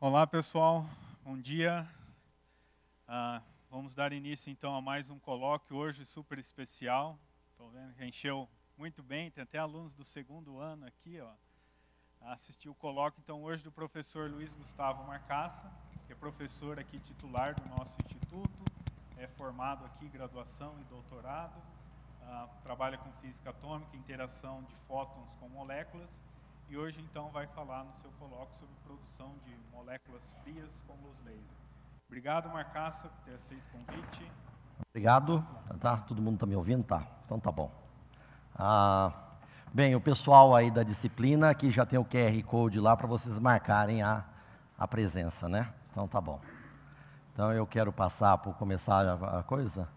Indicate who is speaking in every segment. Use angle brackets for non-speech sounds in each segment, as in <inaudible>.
Speaker 1: Olá pessoal, bom dia. Ah, vamos dar início então a mais um colóquio hoje super especial. Estou vendo que encheu muito bem, tem até alunos do segundo ano aqui, ó. Assistiu o colóquio então hoje do professor Luiz Gustavo Marcaça, que é professor aqui titular do nosso instituto, é formado aqui graduação e doutorado, ah, trabalha com física atômica, interação de fótons com moléculas e hoje então vai falar no seu colóquio sobre produção de moléculas frias com luz laser. Obrigado, Marcaça, por ter aceito o convite. Obrigado. Tá, tá? todo mundo está me ouvindo? Tá. Então tá bom. Ah, bem, o pessoal aí da disciplina, aqui já tem o QR Code lá para vocês marcarem a, a presença, né? Então tá bom. Então eu quero passar por começar a, a coisa.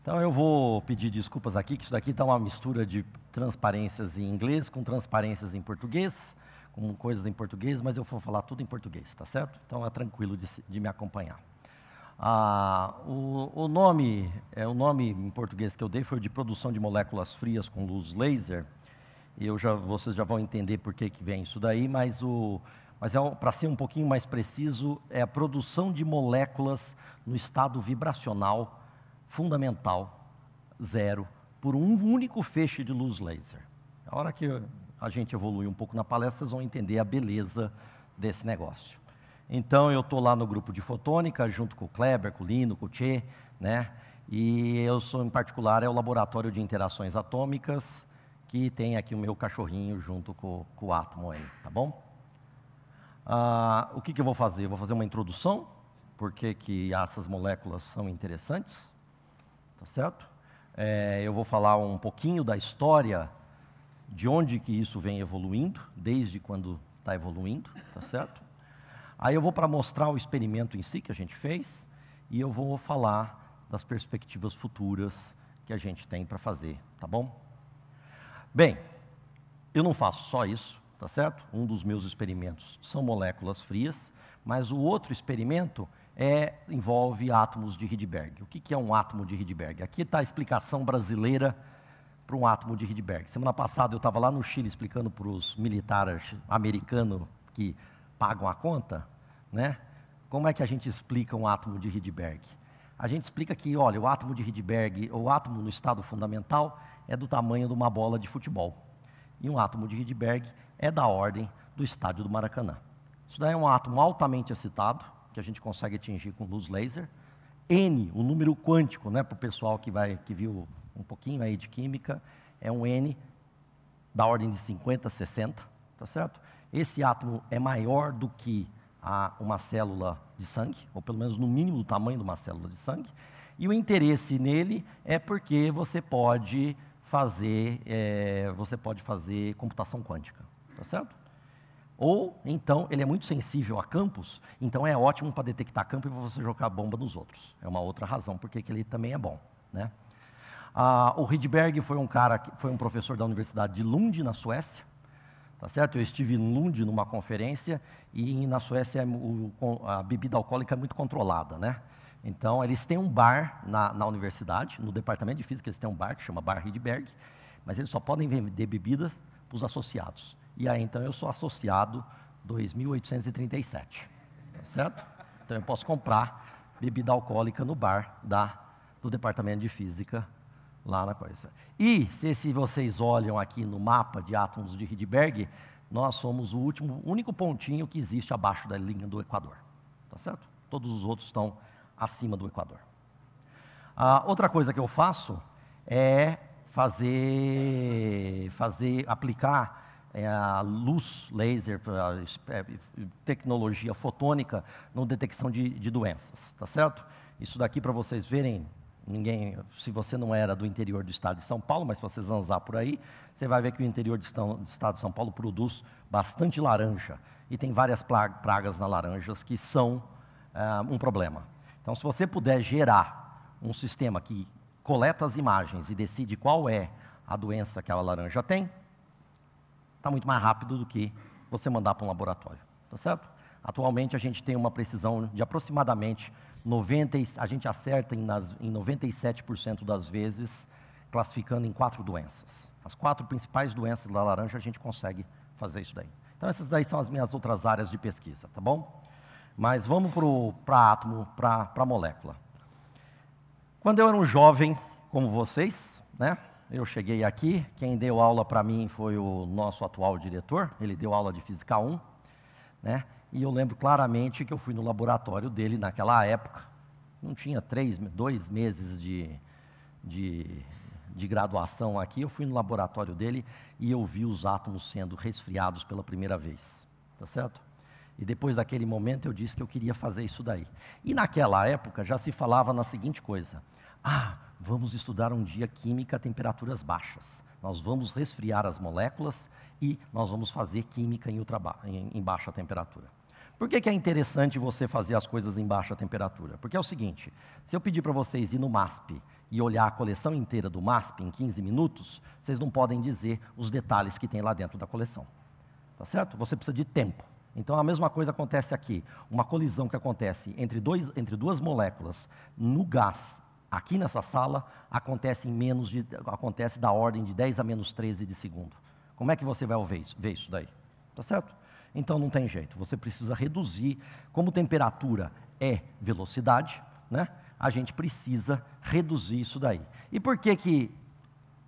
Speaker 1: Então eu vou pedir desculpas aqui, que isso daqui está uma mistura de transparências em inglês com transparências em português, com coisas em português, mas eu vou falar tudo em português, tá certo? Então é tranquilo de, de me acompanhar. Ah, o, o, nome, é, o nome em português que eu dei foi de produção de moléculas frias com luz laser. Eu já, vocês já vão entender por que, que vem isso daí, mas, o, mas é, para ser um pouquinho mais preciso, é a produção de moléculas no estado vibracional fundamental zero por um único feixe de luz laser. A hora que a gente evolui um pouco na palestra, vocês vão entender a beleza desse negócio. Então, eu estou lá no grupo de fotônica, junto com o Kleber, com o Lino, com o Tchê, né? E eu sou, em particular, é o Laboratório de Interações Atômicas, que tem aqui o meu cachorrinho junto com, com o átomo aí, tá bom? Ah, o que, que eu vou fazer? Eu vou fazer uma introdução, porque que essas moléculas são interessantes, tá certo? É, eu vou falar um pouquinho da história, de onde que isso vem evoluindo, desde quando está evoluindo, tá certo? Aí eu vou para mostrar o experimento em si que a gente fez e eu vou falar das perspectivas futuras que a gente tem para fazer, tá bom? Bem, eu não faço só isso, tá certo? Um dos meus experimentos são moléculas frias, mas o outro experimento é, envolve átomos de Rydberg. O que, que é um átomo de Rydberg? Aqui está a explicação brasileira para um átomo de Rydberg. Semana passada eu estava lá no Chile explicando para os militares americanos que pagam a conta, né? Como é que a gente explica um átomo de Rydberg? A gente explica que, olha, o átomo de Rydberg, o átomo no estado fundamental, é do tamanho de uma bola de futebol. E um átomo de Rydberg é da ordem do estádio do Maracanã. Isso daí é um átomo altamente excitado, que a gente consegue atingir com luz laser. N, o número quântico, né, para o pessoal que, vai, que viu um pouquinho aí de química, é um N da ordem de 50, 60, tá certo? Esse átomo é maior do que a, uma célula de sangue, ou pelo menos no mínimo do tamanho de uma célula de sangue, e o interesse nele é porque você pode fazer, é, você pode fazer computação quântica, tá certo? Ou então ele é muito sensível a campos, então é ótimo para detectar campo e para você jogar bomba nos outros. É uma outra razão porque que ele também é bom. Né? Ah, o Rydberg foi um cara, foi um professor da Universidade de Lund, na Suécia. Tá certo? Eu estive em Lund numa conferência e na Suécia é a bebida alcoólica é muito controlada, né? Então eles têm um bar na, na universidade, no departamento de física eles têm um bar que chama Bar Rydberg, mas eles só podem vender bebidas para os associados. E aí então eu sou associado 2.837, tá certo? Então eu posso comprar bebida alcoólica no bar da, do departamento de física lá na coisa. E se, se vocês olham aqui no mapa de átomos de Rydberg, nós somos o último, único pontinho que existe abaixo da linha do Equador, tá certo? Todos os outros estão acima do Equador. A outra coisa que eu faço é fazer, fazer, aplicar é, a luz laser, é, tecnologia fotônica na detecção de, de doenças, tá certo? Isso daqui para vocês verem, ninguém, se você não era do interior do estado de São Paulo, mas se você zanzar por aí, você vai ver que o interior do estado de São Paulo produz bastante laranja e tem várias pragas na laranjas que são é, um problema. Então, se você puder gerar um sistema que coleta as imagens e decide qual é a doença que a laranja tem, está muito mais rápido do que você mandar para um laboratório, tá certo? Atualmente a gente tem uma precisão de aproximadamente 90, a gente acerta em, nas, em 97% das vezes, classificando em quatro doenças. As quatro principais doenças da laranja a gente consegue fazer isso daí. Então essas daí são as minhas outras áreas de pesquisa, tá bom? Mas vamos para átomo, para molécula. Quando eu era um jovem como vocês, né? eu cheguei aqui, quem deu aula para mim foi o nosso atual diretor, ele deu aula de Física 1, né? E eu lembro claramente que eu fui no laboratório dele naquela época, não tinha três, dois meses de, de, de graduação aqui, eu fui no laboratório dele e eu vi os átomos sendo resfriados pela primeira vez, tá certo? E depois daquele momento eu disse que eu queria fazer isso daí. E naquela época já se falava na seguinte coisa: ah, Vamos estudar um dia química a temperaturas baixas. Nós vamos resfriar as moléculas e nós vamos fazer química em, ultra, em, em baixa temperatura. Por que, que, é interessante você fazer as coisas em baixa temperatura? Porque é o seguinte: se eu pedir para vocês ir no MASP e olhar a coleção inteira do MASP em 15 minutos, vocês não podem dizer os detalhes que tem lá dentro da coleção. Tá certo? Você precisa de tempo. Então a mesma coisa acontece aqui. Uma colisão que acontece entre, dois, entre duas moléculas no gás aqui nessa sala, acontece, em menos de, acontece da ordem de 10 a menos 13 de segundo. Como é que você vai ver isso, ver isso daí? Tá certo? Então não tem jeito, você precisa reduzir. Como temperatura é velocidade, né? a gente precisa reduzir isso daí. E por que que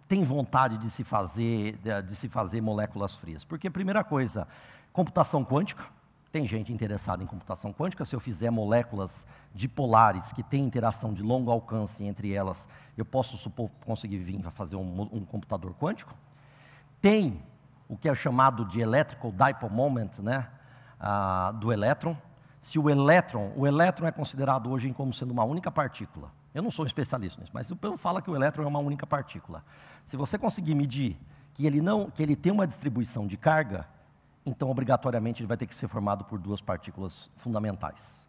Speaker 1: tem vontade de se fazer, de se fazer moléculas frias? Porque, primeira coisa, computação quântica, tem gente interessada em computação quântica. Se eu fizer moléculas dipolares que têm interação de longo alcance entre elas, eu posso supor conseguir vir para fazer um, um, computador quântico? Tem o que é chamado de electrical dipole moment, né? Ah, do elétron. Se o elétron, o elétron é considerado hoje como sendo uma única partícula. Eu não sou um especialista nisso, mas o povo fala que o elétron é uma única partícula. Se você conseguir medir que ele não, que ele tem uma distribuição de carga, então obrigatoriamente ele vai ter que ser formado por duas partículas fundamentais.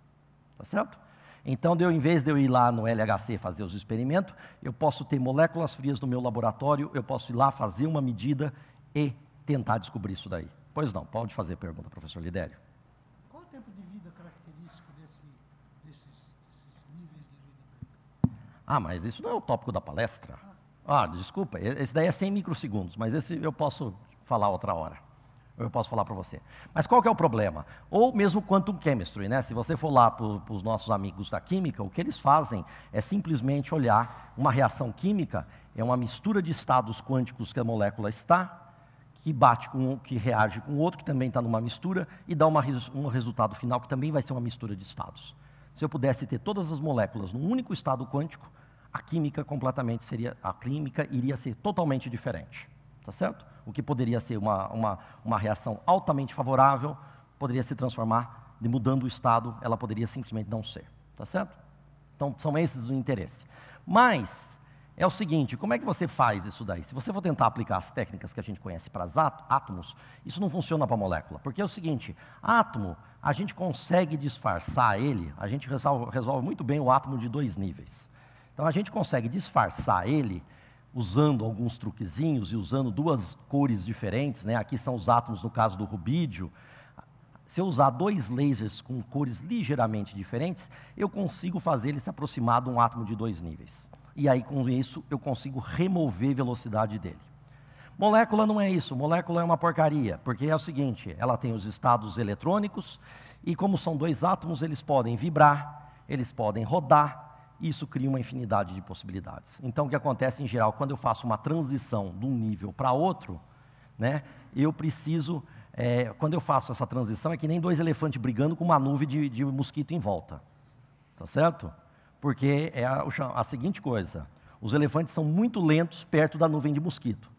Speaker 1: Tá certo? Então, eu, em vez de eu ir lá no LHC fazer os experimentos, eu posso ter moléculas frias no meu laboratório, eu posso ir lá fazer uma medida e tentar descobrir isso daí. Pois não, pode fazer a pergunta, professor Lidério. Qual o tempo de vida característico desse, desses, desses, níveis de vida? Ah, mas isso não é o tópico da palestra. Ah, ah desculpa, esse daí é 100 microsegundos, mas esse eu posso falar outra hora eu posso falar para você. Mas qual que é o problema? Ou mesmo quantum chemistry, né? Se você for lá para os nossos amigos da química, o que eles fazem é simplesmente olhar uma reação química, é uma mistura de estados quânticos que a molécula está, que bate com um, que reage com outro, que também está numa mistura, e dá uma, um resultado final que também vai ser uma mistura de estados. Se eu pudesse ter todas as moléculas num único estado quântico, a química completamente seria, a química iria ser totalmente diferente tá certo? O que poderia ser uma, uma, uma reação altamente favorável, poderia se transformar, de mudando o estado, ela poderia simplesmente não ser, tá certo? Então, são esses os interesses. Mas, é o seguinte, como é que você faz isso daí? Se você for tentar aplicar as técnicas que a gente conhece para os átomos, isso não funciona para a molécula. Porque é o seguinte, átomo, a gente consegue disfarçar ele, a gente resolve, resolve muito bem o átomo de dois níveis. Então, a gente consegue disfarçar ele usando alguns truquezinhos e usando duas cores diferentes, né? aqui são os átomos no caso do rubídio, se eu usar dois lasers com cores ligeiramente diferentes, eu consigo fazer ele se aproximar de um átomo de dois níveis. E aí, com isso, eu consigo remover a velocidade dele. Molécula não é isso, molécula é uma porcaria, porque é o seguinte: ela tem os estados eletrônicos, e como são dois átomos, eles podem vibrar, eles podem rodar, isso cria uma infinidade de possibilidades. Então, o que acontece em geral, quando eu faço uma transição de um nível para outro, né, eu preciso. É, quando eu faço essa transição, é que nem dois elefantes brigando com uma nuvem de, de mosquito em volta. Tá certo? Porque é a, a seguinte coisa: os elefantes são muito lentos perto da nuvem de mosquito.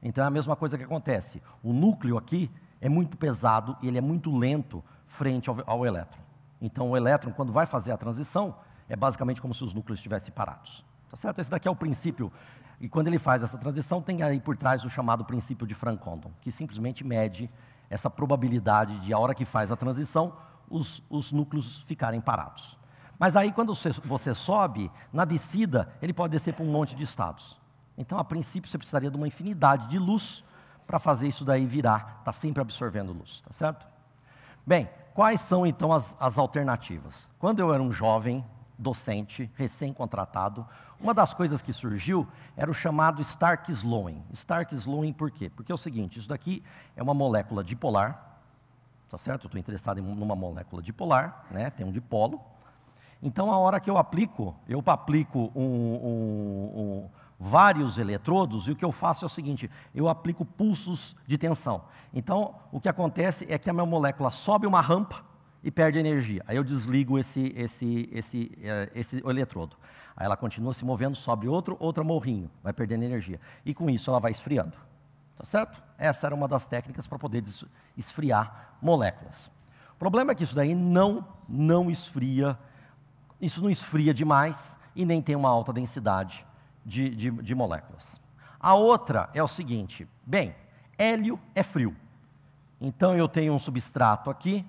Speaker 1: Então é a mesma coisa que acontece. O núcleo aqui é muito pesado e ele é muito lento frente ao, ao elétron. Então o elétron, quando vai fazer a transição, é basicamente como se os núcleos estivessem parados. Tá certo? Esse daqui é o princípio. E quando ele faz essa transição, tem aí por trás o chamado princípio de Frank Condon, que simplesmente mede essa probabilidade de, a hora que faz a transição, os, os núcleos ficarem parados. Mas aí, quando você, sobe, na descida, ele pode descer para um monte de estados. Então, a princípio, você precisaria de uma infinidade de luz para fazer isso daí virar. Está sempre absorvendo luz, tá certo? Bem, quais são então as, as alternativas? Quando eu era um jovem, docente, recém-contratado. Uma das coisas que surgiu era o chamado Stark Sloan. Stark Sloan por quê? Porque é o seguinte, isso daqui é uma molécula dipolar, tá certo? Estou interessado em uma molécula dipolar, né? tem um dipolo. Então, a hora que eu aplico, eu aplico um, um, um vários eletrodos e o que eu faço é o seguinte, eu aplico pulsos de tensão. Então, o que acontece é que a minha molécula sobe uma rampa, e perde energia. Aí eu desligo esse, esse, esse, é, esse eletrodo. Aí ela continua se movendo, sobe outro, outro morrinho, vai perdendo energia. E com isso ela vai esfriando. Tá certo? Essa era uma das técnicas para poder esfriar moléculas. O problema é que isso daí não, não esfria, isso não esfria demais e nem tem uma alta densidade de, de, de moléculas. A outra é o seguinte: bem, hélio é frio. Então eu tenho um substrato aqui,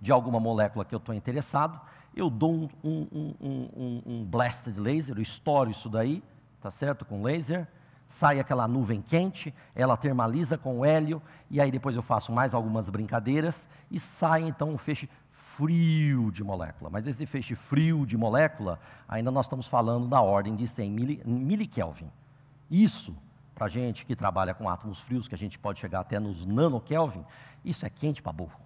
Speaker 1: de alguma molécula que eu estou interessado, eu dou um, um, um, um, blast de laser, eu estouro isso daí, tá certo? Com laser, sai aquela nuvem quente, ela termaliza com hélio, e aí depois eu faço mais algumas brincadeiras, e sai então um feixe frio de molécula. Mas esse feixe frio de molécula, ainda nós estamos falando da ordem de 100 milikelvin. Isso, para gente que trabalha com átomos frios, que a gente pode chegar até nos nanokelvin, isso é quente para burro,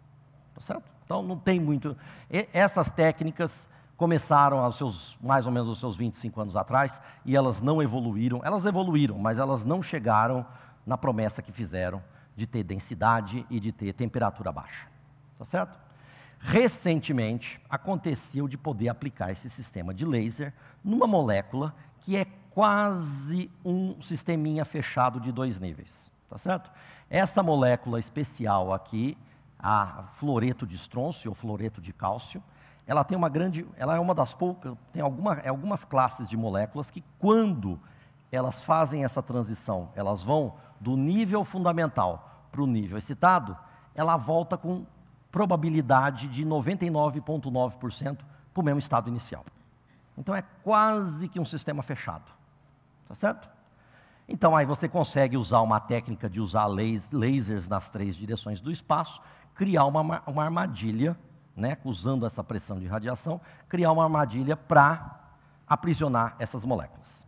Speaker 1: tá certo? Então não tem muito. E essas técnicas começaram aos seus mais ou menos os seus 25 anos atrás e elas não evoluíram. Elas evoluíram, mas elas não chegaram na promessa que fizeram de ter densidade e de ter temperatura baixa. Tá certo? Recentemente aconteceu de poder aplicar esse sistema de laser numa molécula que é quase um sisteminha fechado de dois níveis, tá certo? Essa molécula especial aqui a floreto de estrôncio ou floreto de cálcio, ela tem uma grande, ela é uma das poucas, tem alguma, é algumas classes de moléculas que quando elas fazem essa transição, elas vão do nível fundamental para o nível excitado, ela volta com probabilidade de 99,9% para o mesmo estado inicial. Então é quase que um sistema fechado, tá certo? Então aí você consegue usar uma técnica de usar lasers nas três direções do espaço criar uma, uma armadilha, né, usando essa pressão de radiação, criar uma armadilha para aprisionar essas moléculas.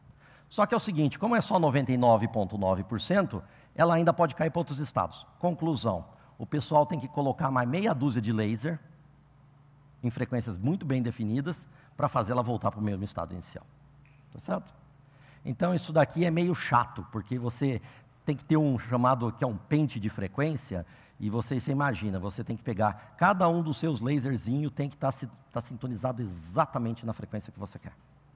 Speaker 1: Só que é o seguinte, como é só 99,9%, ela ainda pode cair para outros estados. Conclusão, o pessoal tem que colocar mais meia dúzia de laser, em frequências muito bem definidas, para fazê-la voltar para o mesmo estado inicial. Tá certo? Então, isso daqui é meio chato, porque você tem que ter um chamado, que é um pente de frequência, e você, você imagina, você tem que pegar cada um dos seus laserzinhos, tem que estar tá, tá sintonizado exatamente na frequência que você quer.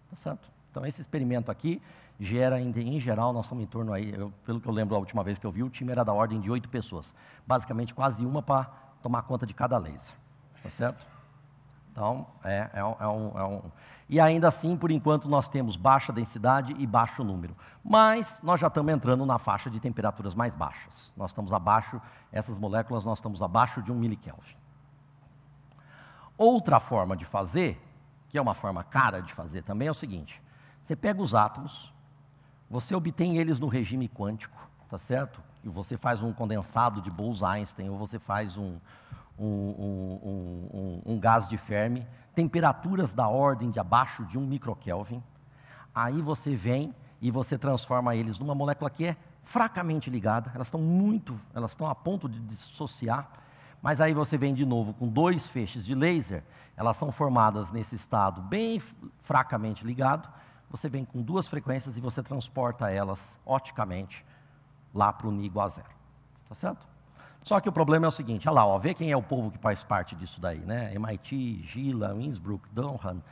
Speaker 1: Tá certo? Então, esse experimento aqui gera, em, em geral, nós estamos em torno aí, eu, pelo que eu lembro a última vez que eu vi, o time era da ordem de oito pessoas. Basicamente, quase uma para tomar conta de cada laser. Tá certo? Então, é, é, um, é, um, é, um, E ainda assim, por enquanto, nós temos baixa densidade e baixo número. Mas nós já estamos entrando na faixa de temperaturas mais baixas. Nós estamos abaixo, essas moléculas, nós estamos abaixo de 1 milikelvin. Outra forma de fazer, que é uma forma cara de fazer também, é o seguinte: você pega os átomos, você obtém eles no regime quântico, tá certo? E você faz um condensado de Bose-Einstein, ou você faz um, um, um, um, gás de Fermi, temperaturas da ordem de abaixo de um microkelvin. Aí você vem e você transforma eles numa molécula que é fracamente ligada, elas estão muito, elas estão a ponto de dissociar, mas aí você vem de novo com dois feixes de laser, elas são formadas nesse estado bem fracamente ligado, você vem com duas frequências e você transporta elas oticamente lá para o igual a zero. está certo? Só que o problema é o seguinte, olha lá, ó, vê quem é o povo que faz parte disso daí, né? MIT, Gila, Innsbruck, Durham.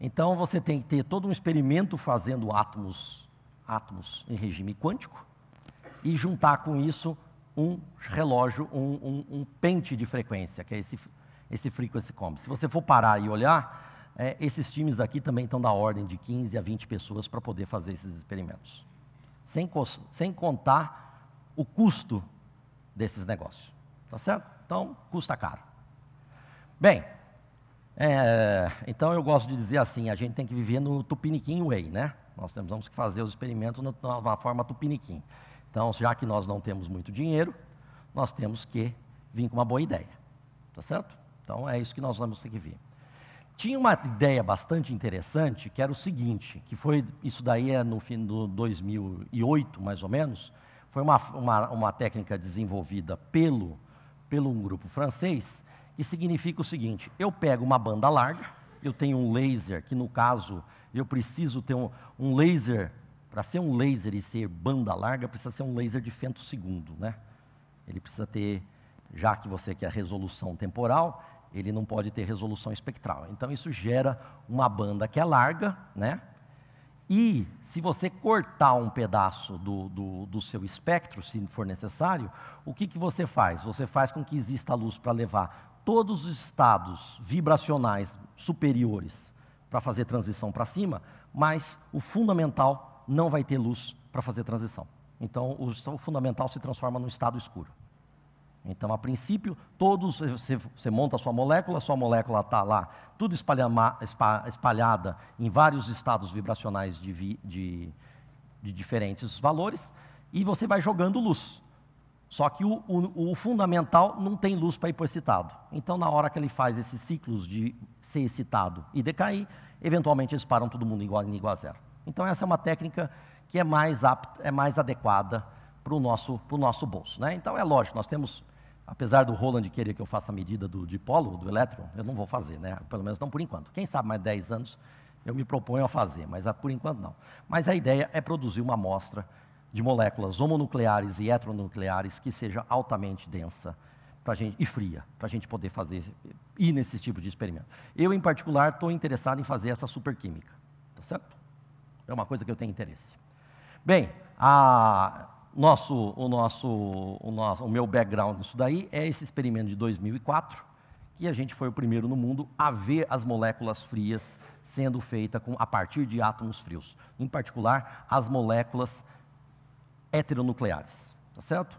Speaker 1: Então você tem que ter todo um experimento fazendo átomos, átomos em regime quântico e juntar com isso um relógio, um, um, um pente de frequência, que é esse, esse frequency comb. Se você for parar e olhar, é, esses times aqui também estão da ordem de 15 a 20 pessoas para poder fazer esses experimentos. Sem, sem contar o custo desses negócios. Tá certo? Então, custa caro. Bem, é, então eu gosto de dizer assim, a gente tem que viver no Tupiniquim Way, né? Nós temos que fazer os experimentos na forma Tupiniquim. Então, já que nós não temos muito dinheiro, nós temos que vir com uma boa ideia. Tá certo? Então, é isso que nós vamos ter que ver. Tinha uma ideia bastante interessante, que era o seguinte, que foi, isso daí é no fim do 2008, mais ou menos, foi uma, uma, uma técnica desenvolvida pelo, pelo um grupo francês, que significa o seguinte: eu pego uma banda larga, eu tenho um laser, que no caso eu preciso ter um, um laser, para ser um laser e ser banda larga, precisa ser um laser de fento segundo, né? Ele precisa ter, já que você quer resolução temporal, ele não pode ter resolução espectral. Então isso gera uma banda que é larga, né? E se você cortar um pedaço do, do, do, seu espectro, se for necessário, o que, que você faz? Você faz com que exista luz para levar todos os estados vibracionais superiores para fazer transição para cima, mas o fundamental não vai ter luz para fazer transição. Então, o, o fundamental se transforma num estado escuro. Então, a princípio, todos você, você monta a sua molécula, a sua molécula está lá, tudo espalhada em vários estados vibracionais de, vi, de, de, diferentes valores, e você vai jogando luz. Só que o, o, o fundamental não tem luz para ir para excitado. Então, na hora que ele faz esses ciclos de ser excitado e decair, eventualmente eles param todo mundo igual, em igual a zero. Então, essa é uma técnica que é mais, apta, é mais adequada para o nosso, nosso bolso. Né? Então, é lógico, nós temos Apesar do Roland querer que eu faça a medida do dipolo, do elétron, eu não vou fazer, né? Pelo menos não por enquanto. Quem sabe mais 10 anos eu me proponho a fazer, mas ah, por enquanto não. Mas a ideia é produzir uma amostra de moléculas homonucleares e heteronucleares que seja altamente densa pra gente, e fria, para a gente poder fazer, ir nesses tipos de experimento. Eu, em particular, estou interessado em fazer essa superquímica, tá certo? É uma coisa que eu tenho interesse. Bem, a, nosso, o, nosso, o, nosso, o meu background nisso daí é esse experimento de 2004, que a gente foi o primeiro no mundo a ver as moléculas frias sendo feitas com, a partir de átomos frios. Em particular, as moléculas heteronucleares, tá certo?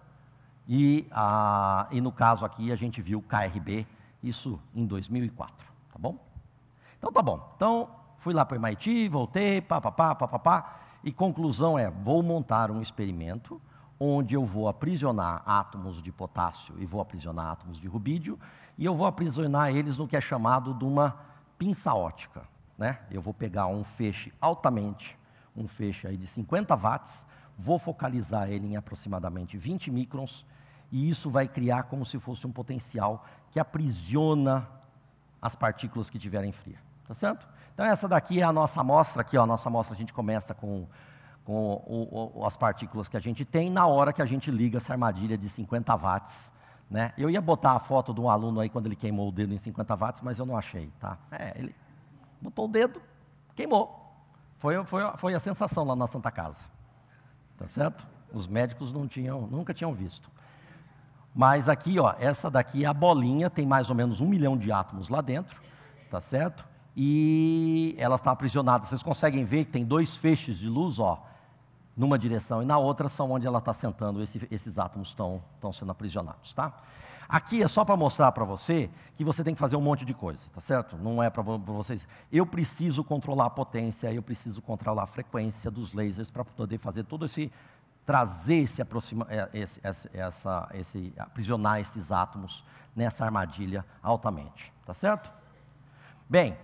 Speaker 1: E, a, e no caso aqui, a gente viu KRB, isso em 2004, tá bom? Então, tá bom. Então, fui lá para o MIT, voltei, papapá, papapá. E conclusão é: vou montar um experimento onde eu vou aprisionar átomos de potássio e vou aprisionar átomos de rubídio, e eu vou aprisionar eles no que é chamado de uma pinça ótica. Né? Eu vou pegar um feixe altamente, um feixe aí de 50 watts, vou focalizar ele em aproximadamente 20 microns, e isso vai criar como se fosse um potencial que aprisiona as partículas que tiverem fria. Tá certo? Então, essa daqui é a nossa amostra, aqui, ó, a nossa amostra a gente começa com, com o, o, as partículas que a gente tem na hora que a gente liga essa armadilha de 50 watts. Né? Eu ia botar a foto de um aluno aí quando ele queimou o dedo em 50 watts, mas eu não achei. Tá? É, ele botou o dedo, queimou. Foi, foi, foi a sensação lá na Santa Casa. Tá certo? Os médicos não tinham, nunca tinham visto. Mas aqui, ó, essa daqui é a bolinha, tem mais ou menos um milhão de átomos lá dentro, tá certo? e ela está aprisionada. Vocês conseguem ver que tem dois feixes de luz, ó, numa direção e na outra são onde ela está sentando, esse, esses átomos estão, estão sendo aprisionados, tá? Aqui é só para mostrar para você que você tem que fazer um monte de coisa, tá certo? Não é para vocês. Eu preciso controlar a potência, eu preciso controlar a frequência dos lasers para poder fazer todo esse trazer esse, aproxima, é, esse, essa, esse, aprisionar esses átomos nessa armadilha altamente, tá certo? Bem,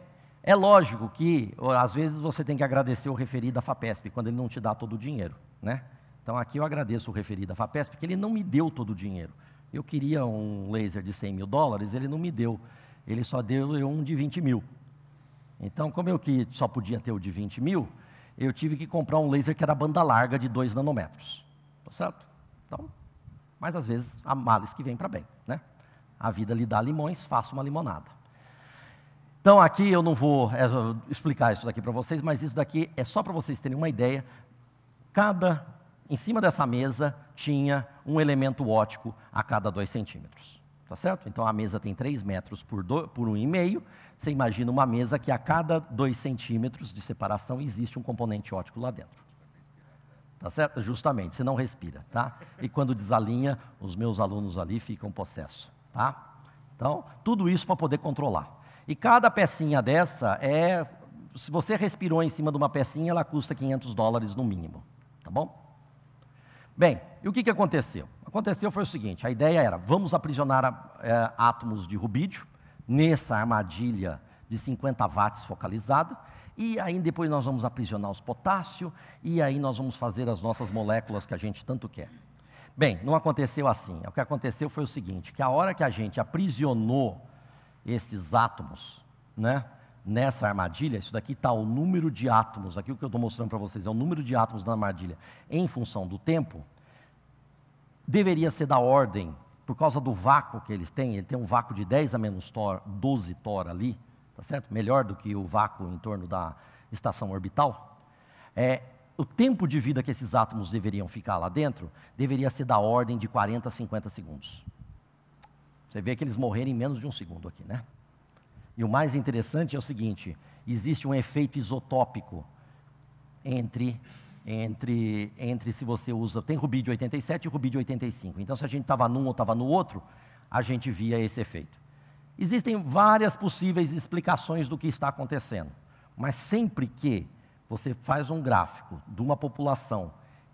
Speaker 1: é lógico que, às vezes, você tem que agradecer o referido da FAPESP, quando ele não te dá todo o dinheiro, né? Então, aqui eu agradeço o referido da FAPESP, porque ele não me deu todo o dinheiro. Eu queria um laser de 100 mil dólares, ele não me deu. Ele só deu um de 20 mil. Então, como eu que só podia ter o de 20 mil, eu tive que comprar um laser que era banda larga de 2 nanômetros. Tá certo? Então, mas às vezes há males que vêm para bem, né? A vida lhe dá limões, faça uma limonada. Então, aqui eu não vou é, explicar isso daqui para vocês, mas isso daqui é só para vocês terem uma ideia. Cada, em cima dessa mesa, tinha um elemento ótico a cada dois centímetros. Tá certo? Então, a mesa tem três metros por, do, por um e meio. Você imagina uma mesa que a cada dois centímetros de separação existe um componente ótico lá dentro. Tá certo? Justamente, você não respira, tá? E quando desalinha, os meus alunos ali ficam possesso, tá? Então, tudo isso para poder controlar. E cada pecinha dessa é. Se você respirou em cima de uma pecinha, ela custa 500 dólares no mínimo. Tá bom? Bem, e o que, que aconteceu? Aconteceu foi o seguinte: a ideia era, vamos aprisionar é, átomos de rubídio nessa armadilha de 50 watts focalizada, e aí depois nós vamos aprisionar os potássio, e aí nós vamos fazer as nossas moléculas que a gente tanto quer. Bem, não aconteceu assim. O que aconteceu foi o seguinte: que a hora que a gente aprisionou esses átomos, né? Nessa armadilha, isso daqui está o número de átomos, aqui o que eu estou mostrando para vocês é o número de átomos na armadilha em função do tempo, deveria ser da ordem, por causa do vácuo que eles têm, ele tem um vácuo de 10 a menos tor, 12 tor ali, tá certo? Melhor do que o vácuo em torno da estação orbital. É, o tempo de vida que esses átomos deveriam ficar lá dentro deveria ser da ordem de 40 a 50 segundos. Você vê que eles morrerem em menos de um segundo aqui, né? E o mais interessante é o seguinte: existe um efeito isotópico entre entre entre se você usa tem rubi de 87 e rubi de 85. Então se a gente estava num ou estava no outro, a gente via esse efeito. Existem várias possíveis explicações do que está acontecendo, mas sempre que você faz um gráfico de uma população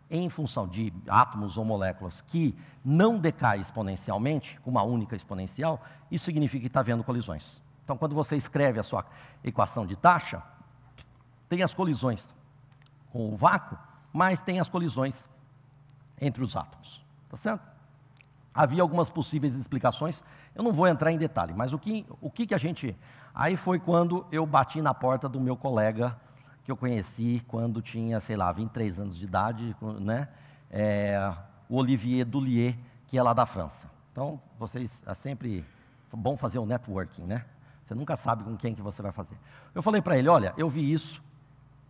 Speaker 1: em função de átomos ou moléculas que não decai exponencialmente, com uma única exponencial, isso significa que está havendo colisões. Então, quando você escreve a sua equação de taxa, tem as colisões com o vácuo, mas tem as colisões entre os átomos. Tá certo? Havia algumas possíveis explicações, eu não vou entrar em detalhe, mas o que, o que, que a gente. Aí foi quando eu bati na porta do meu colega que eu conheci quando tinha, sei lá, 23 anos de idade, né? É, o Olivier Dulier, que é lá da França. Então, vocês, é sempre bom fazer o um networking, né? Você nunca sabe com quem que você vai fazer. Eu falei para ele, olha, eu vi isso,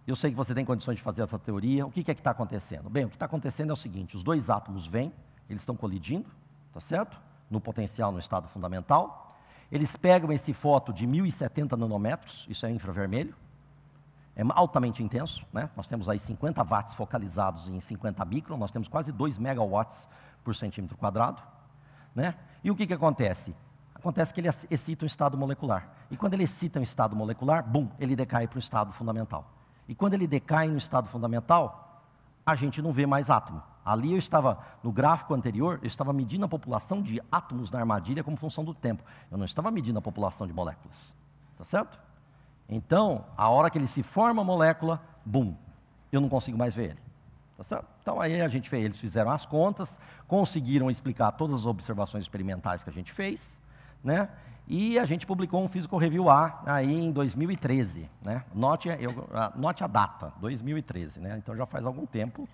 Speaker 1: eu sei que você tem condições de fazer essa teoria, o que, que é que está acontecendo? Bem, o que está acontecendo é o seguinte, os dois átomos vêm, eles estão colidindo, tá certo? No potencial, no estado fundamental. Eles pegam esse foto de 1070 nanômetros, isso é infravermelho, é altamente intenso, né? nós temos aí 50 watts focalizados em 50 micron, nós temos quase 2 megawatts por centímetro quadrado. Né? E o que, que acontece? Acontece que ele excita um estado molecular. E quando ele excita um estado molecular, bum, ele decai para o estado fundamental. E quando ele decai no estado fundamental, a gente não vê mais átomo. Ali eu estava, no gráfico anterior, eu estava medindo a população de átomos na armadilha como função do tempo. Eu não estava medindo a população de moléculas. Tá certo? Então, a hora que ele se forma a molécula, bum, eu não consigo mais ver ele. Tá então aí a gente fez, eles fizeram as contas, conseguiram explicar todas as observações experimentais que a gente fez, né? E a gente publicou um Physical Review A aí em 2013, né? Note, eu, note a data, 2013, né? Então já faz algum tempo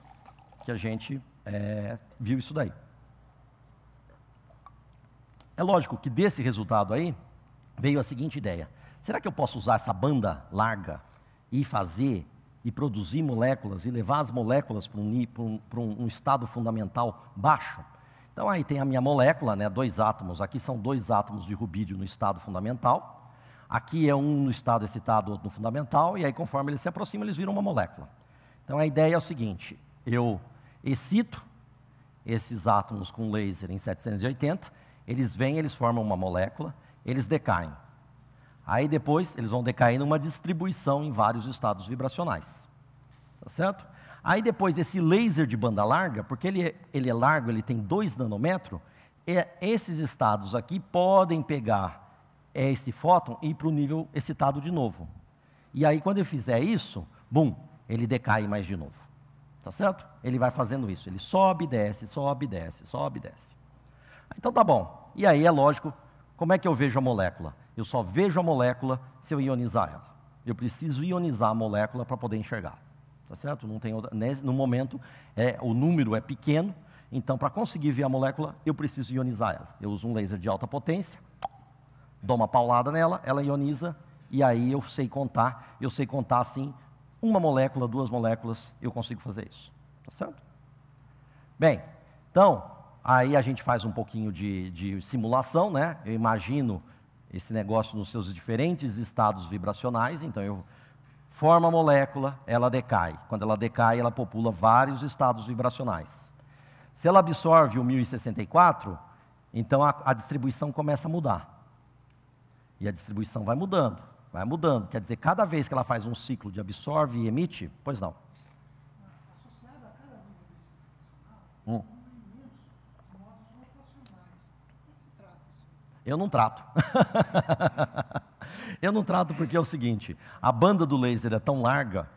Speaker 1: que a gente é, viu isso daí. É lógico que desse resultado aí veio a seguinte ideia. Será que eu posso usar essa banda larga e fazer e produzir moléculas e levar as moléculas para um, para um, um estado fundamental baixo? Então aí tem a minha molécula, né, dois átomos. Aqui são dois átomos de rubídio no estado fundamental. Aqui é um no estado excitado, outro no fundamental. E aí conforme eles se aproximam, eles viram uma molécula. Então a ideia é o seguinte: eu excito esses átomos com laser em 780, eles vêm, eles formam uma molécula, eles decaem. Aí depois eles vão decair numa distribuição em vários estados vibracionais. Tá certo? Aí depois esse laser de banda larga, porque ele é, ele é largo, ele tem 2 nanômetros, é, esses estados aqui podem pegar é, esse fóton e ir para o nível excitado de novo. E aí quando ele fizer isso, bum, ele decai mais de novo. Tá certo? Ele vai fazendo isso. Ele sobe, desce, sobe, desce, sobe, desce. Então tá bom. E aí é lógico, como é que eu vejo a molécula? Eu só vejo a molécula se eu ionizar ela. Eu preciso ionizar a molécula para poder enxergar. Tá certo? Não tem outra, né, no momento, é, o número é pequeno, então para conseguir ver a molécula, eu preciso ionizar ela. Eu uso um laser de alta potência, dou uma paulada nela, ela ioniza, e aí eu sei contar, eu sei contar assim, uma molécula, duas moléculas, eu consigo fazer isso. Tá certo? Bem, então, aí a gente faz um pouquinho de, de simulação, né? Eu imagino esse negócio nos seus diferentes estados vibracionais, então eu forma a molécula, ela decai. Quando ela decai, ela popula vários estados vibracionais. Se ela absorve o 1064, então a, a distribuição começa a mudar. E a distribuição vai mudando, vai mudando. Quer dizer, cada vez que ela faz um ciclo de absorve e emite, pois não. Associada a cada vibracional, Eu não trato. <laughs> eu não trato porque é o seguinte: a banda do laser é tão larga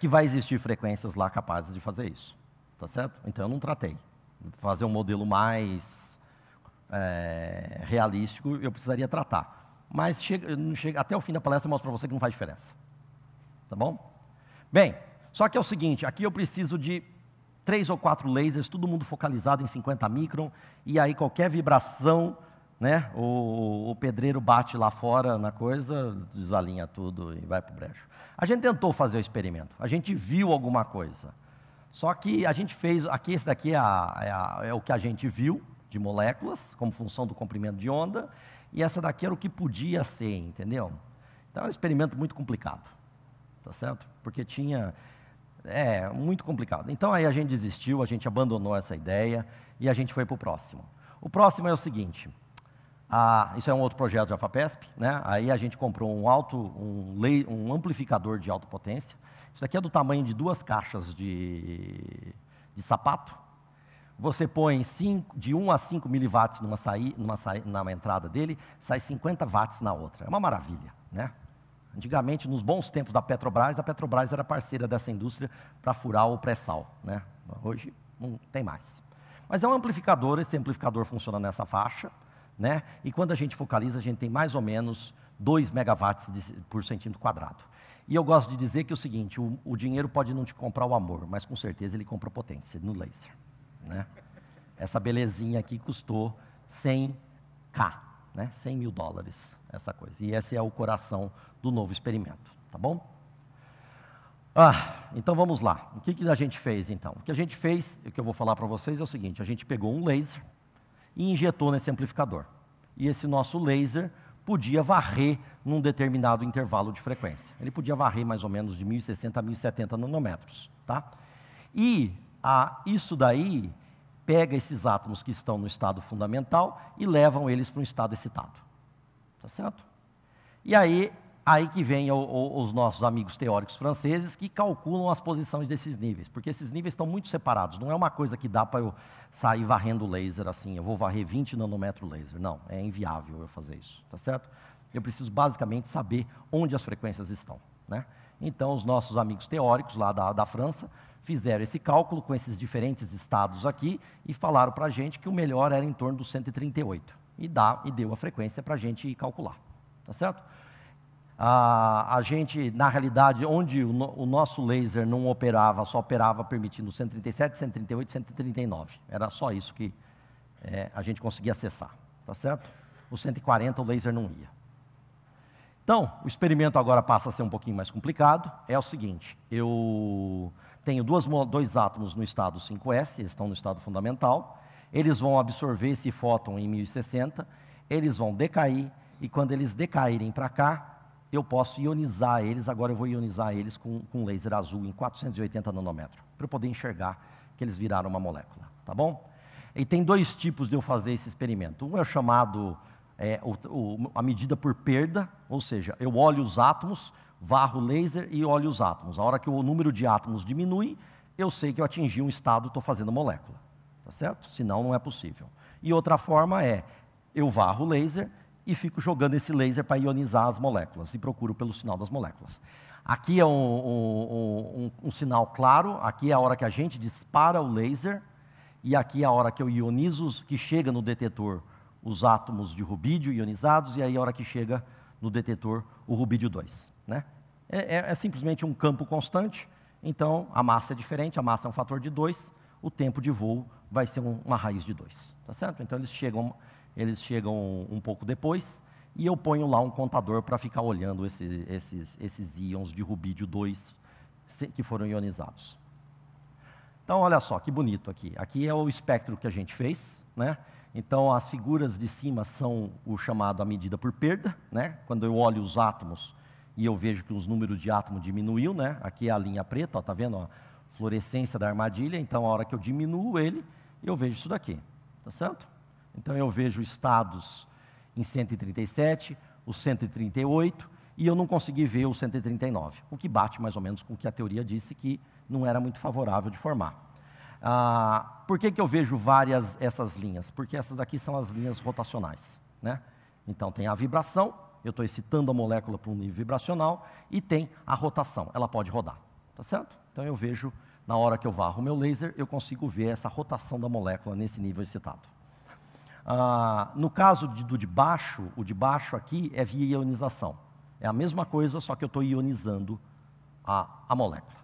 Speaker 1: que vai existir frequências lá capazes de fazer isso. Tá certo? Então eu não tratei. Fazer um modelo mais é, realístico, eu precisaria tratar. Mas chega, chega, até o fim da palestra eu mostro para você que não faz diferença. Tá bom? Bem, só que é o seguinte: aqui eu preciso de três ou quatro lasers, todo mundo focalizado em 50 micron, e aí qualquer vibração né? O, o pedreiro bate lá fora na coisa, desalinha tudo e vai para o brejo. A gente tentou fazer o experimento, a gente viu alguma coisa. Só que a gente fez, aqui esse daqui é, a, é, a, é o que a gente viu de moléculas, como função do comprimento de onda, e essa daqui era o que podia ser, entendeu? Então era um experimento muito complicado, tá certo? Porque tinha, é, muito complicado. Então aí a gente desistiu, a gente abandonou essa ideia e a gente foi para o próximo. O próximo é o seguinte, a, isso é um outro projeto da FAPESP, né? aí a gente comprou um, alto, um, um amplificador de alta potência. Isso daqui é do tamanho de duas caixas de, de sapato. Você põe cinco, de 1 a 5 miliwatts numa, saí, numa, saí, numa entrada dele, sai 50 watts na outra. É uma maravilha. Né? Antigamente, nos bons tempos da Petrobras, a Petrobras era parceira dessa indústria para furar o pré-sal. Né? Hoje não tem mais. Mas é um amplificador, esse amplificador funciona nessa faixa né? E quando a gente focaliza, a gente tem mais ou menos 2 megawatts de, por centímetro quadrado. E eu gosto de dizer que é o seguinte, o, o, dinheiro pode não te comprar o amor, mas com certeza ele compra potência no laser, né? Essa belezinha aqui custou 100k, né? 100 mil dólares, essa coisa. E esse é o coração do novo experimento, tá bom? Ah, então vamos lá. O que, que a gente fez então? O que a gente fez, o que eu vou falar para vocês é o seguinte: a gente pegou um laser, e injetou nesse amplificador. E esse nosso laser podia varrer num determinado intervalo de frequência. Ele podia varrer mais ou menos de 1060 a 1070 nanômetros. Tá? E a, isso daí pega esses átomos que estão no estado fundamental e levam eles para um estado excitado. Tá certo? E aí Aí que vem o, o, os nossos amigos teóricos franceses que calculam as posições desses níveis, porque esses níveis estão muito separados. Não é uma coisa que dá para eu sair varrendo laser assim, eu vou varrer 20 nanômetro laser. Não, é inviável eu fazer isso, tá certo? Eu preciso basicamente saber onde as frequências estão, né? Então, os nossos amigos teóricos lá da, da França fizeram esse cálculo com esses diferentes estados aqui e falaram para a gente que o melhor era em torno dos 138. E, dá, e deu a frequência para a gente calcular, tá certo? a, a gente, na realidade, onde o, no, o, nosso laser não operava, só operava permitindo 137, 138, 139. Era só isso que é, a gente conseguia acessar, tá certo? O 140 o laser não ia. Então, o experimento agora passa a ser um pouquinho mais complicado. É o seguinte: eu tenho duas, dois átomos no estado 5S, eles estão no estado fundamental. Eles vão absorver esse fóton em 1060, eles vão decair, e quando eles decaírem para cá, eu posso ionizar eles, agora eu vou ionizar eles com, com laser azul em 480 nanômetros, para eu poder enxergar que eles viraram uma molécula, tá bom? E tem dois tipos de eu fazer esse experimento. Um é chamado é, o, o, a medida por perda, ou seja, eu olho os átomos, varro o laser e olho os átomos. A hora que o número de átomos diminui, eu sei que eu atingi um estado, estou fazendo molécula, tá certo? Senão não é possível. E outra forma é, eu varro o laser e fico jogando esse laser para ionizar as moléculas e procuro pelo sinal das moléculas. Aqui é um, um, um, um, sinal claro, aqui é a hora que a gente dispara o laser e aqui é a hora que eu ionizo, que chega no detetor os átomos de rubídio ionizados e aí é a hora que chega no detetor o rubídio 2. Né? É, é, é simplesmente um campo constante, então a massa é diferente, a massa é um fator de 2, o tempo de voo vai ser uma raiz de 2. Tá certo? Então eles chegam eles chegam um pouco depois, e eu ponho lá um contador para ficar olhando esse, esses, esses íons de rubídio 2 que foram ionizados. Então, olha só, que bonito aqui. Aqui é o espectro que a gente fez, né? Então, as figuras de cima são o chamado a medida por perda, né? Quando eu olho os átomos e eu vejo que os números de átomos diminuiu, né? Aqui é a linha preta, está tá vendo? a fluorescência da armadilha. Então, a hora que eu diminuo ele, eu vejo isso daqui, está certo? Então eu vejo estados em 137, o 138 e eu não consegui ver o 139, o que bate mais ou menos com o que a teoria disse que não era muito favorável de formar. Ah, por que, que eu vejo várias essas linhas? Porque essas daqui são as linhas rotacionais. Né? Então tem a vibração, eu estou excitando a molécula para um nível vibracional, e tem a rotação, ela pode rodar. Tá certo? Então eu vejo, na hora que eu varro o meu laser, eu consigo ver essa rotação da molécula nesse nível excitado. Ah, no caso de, do de baixo, o de baixo aqui é via ionização. É a mesma coisa, só que eu estou ionizando a, a molécula.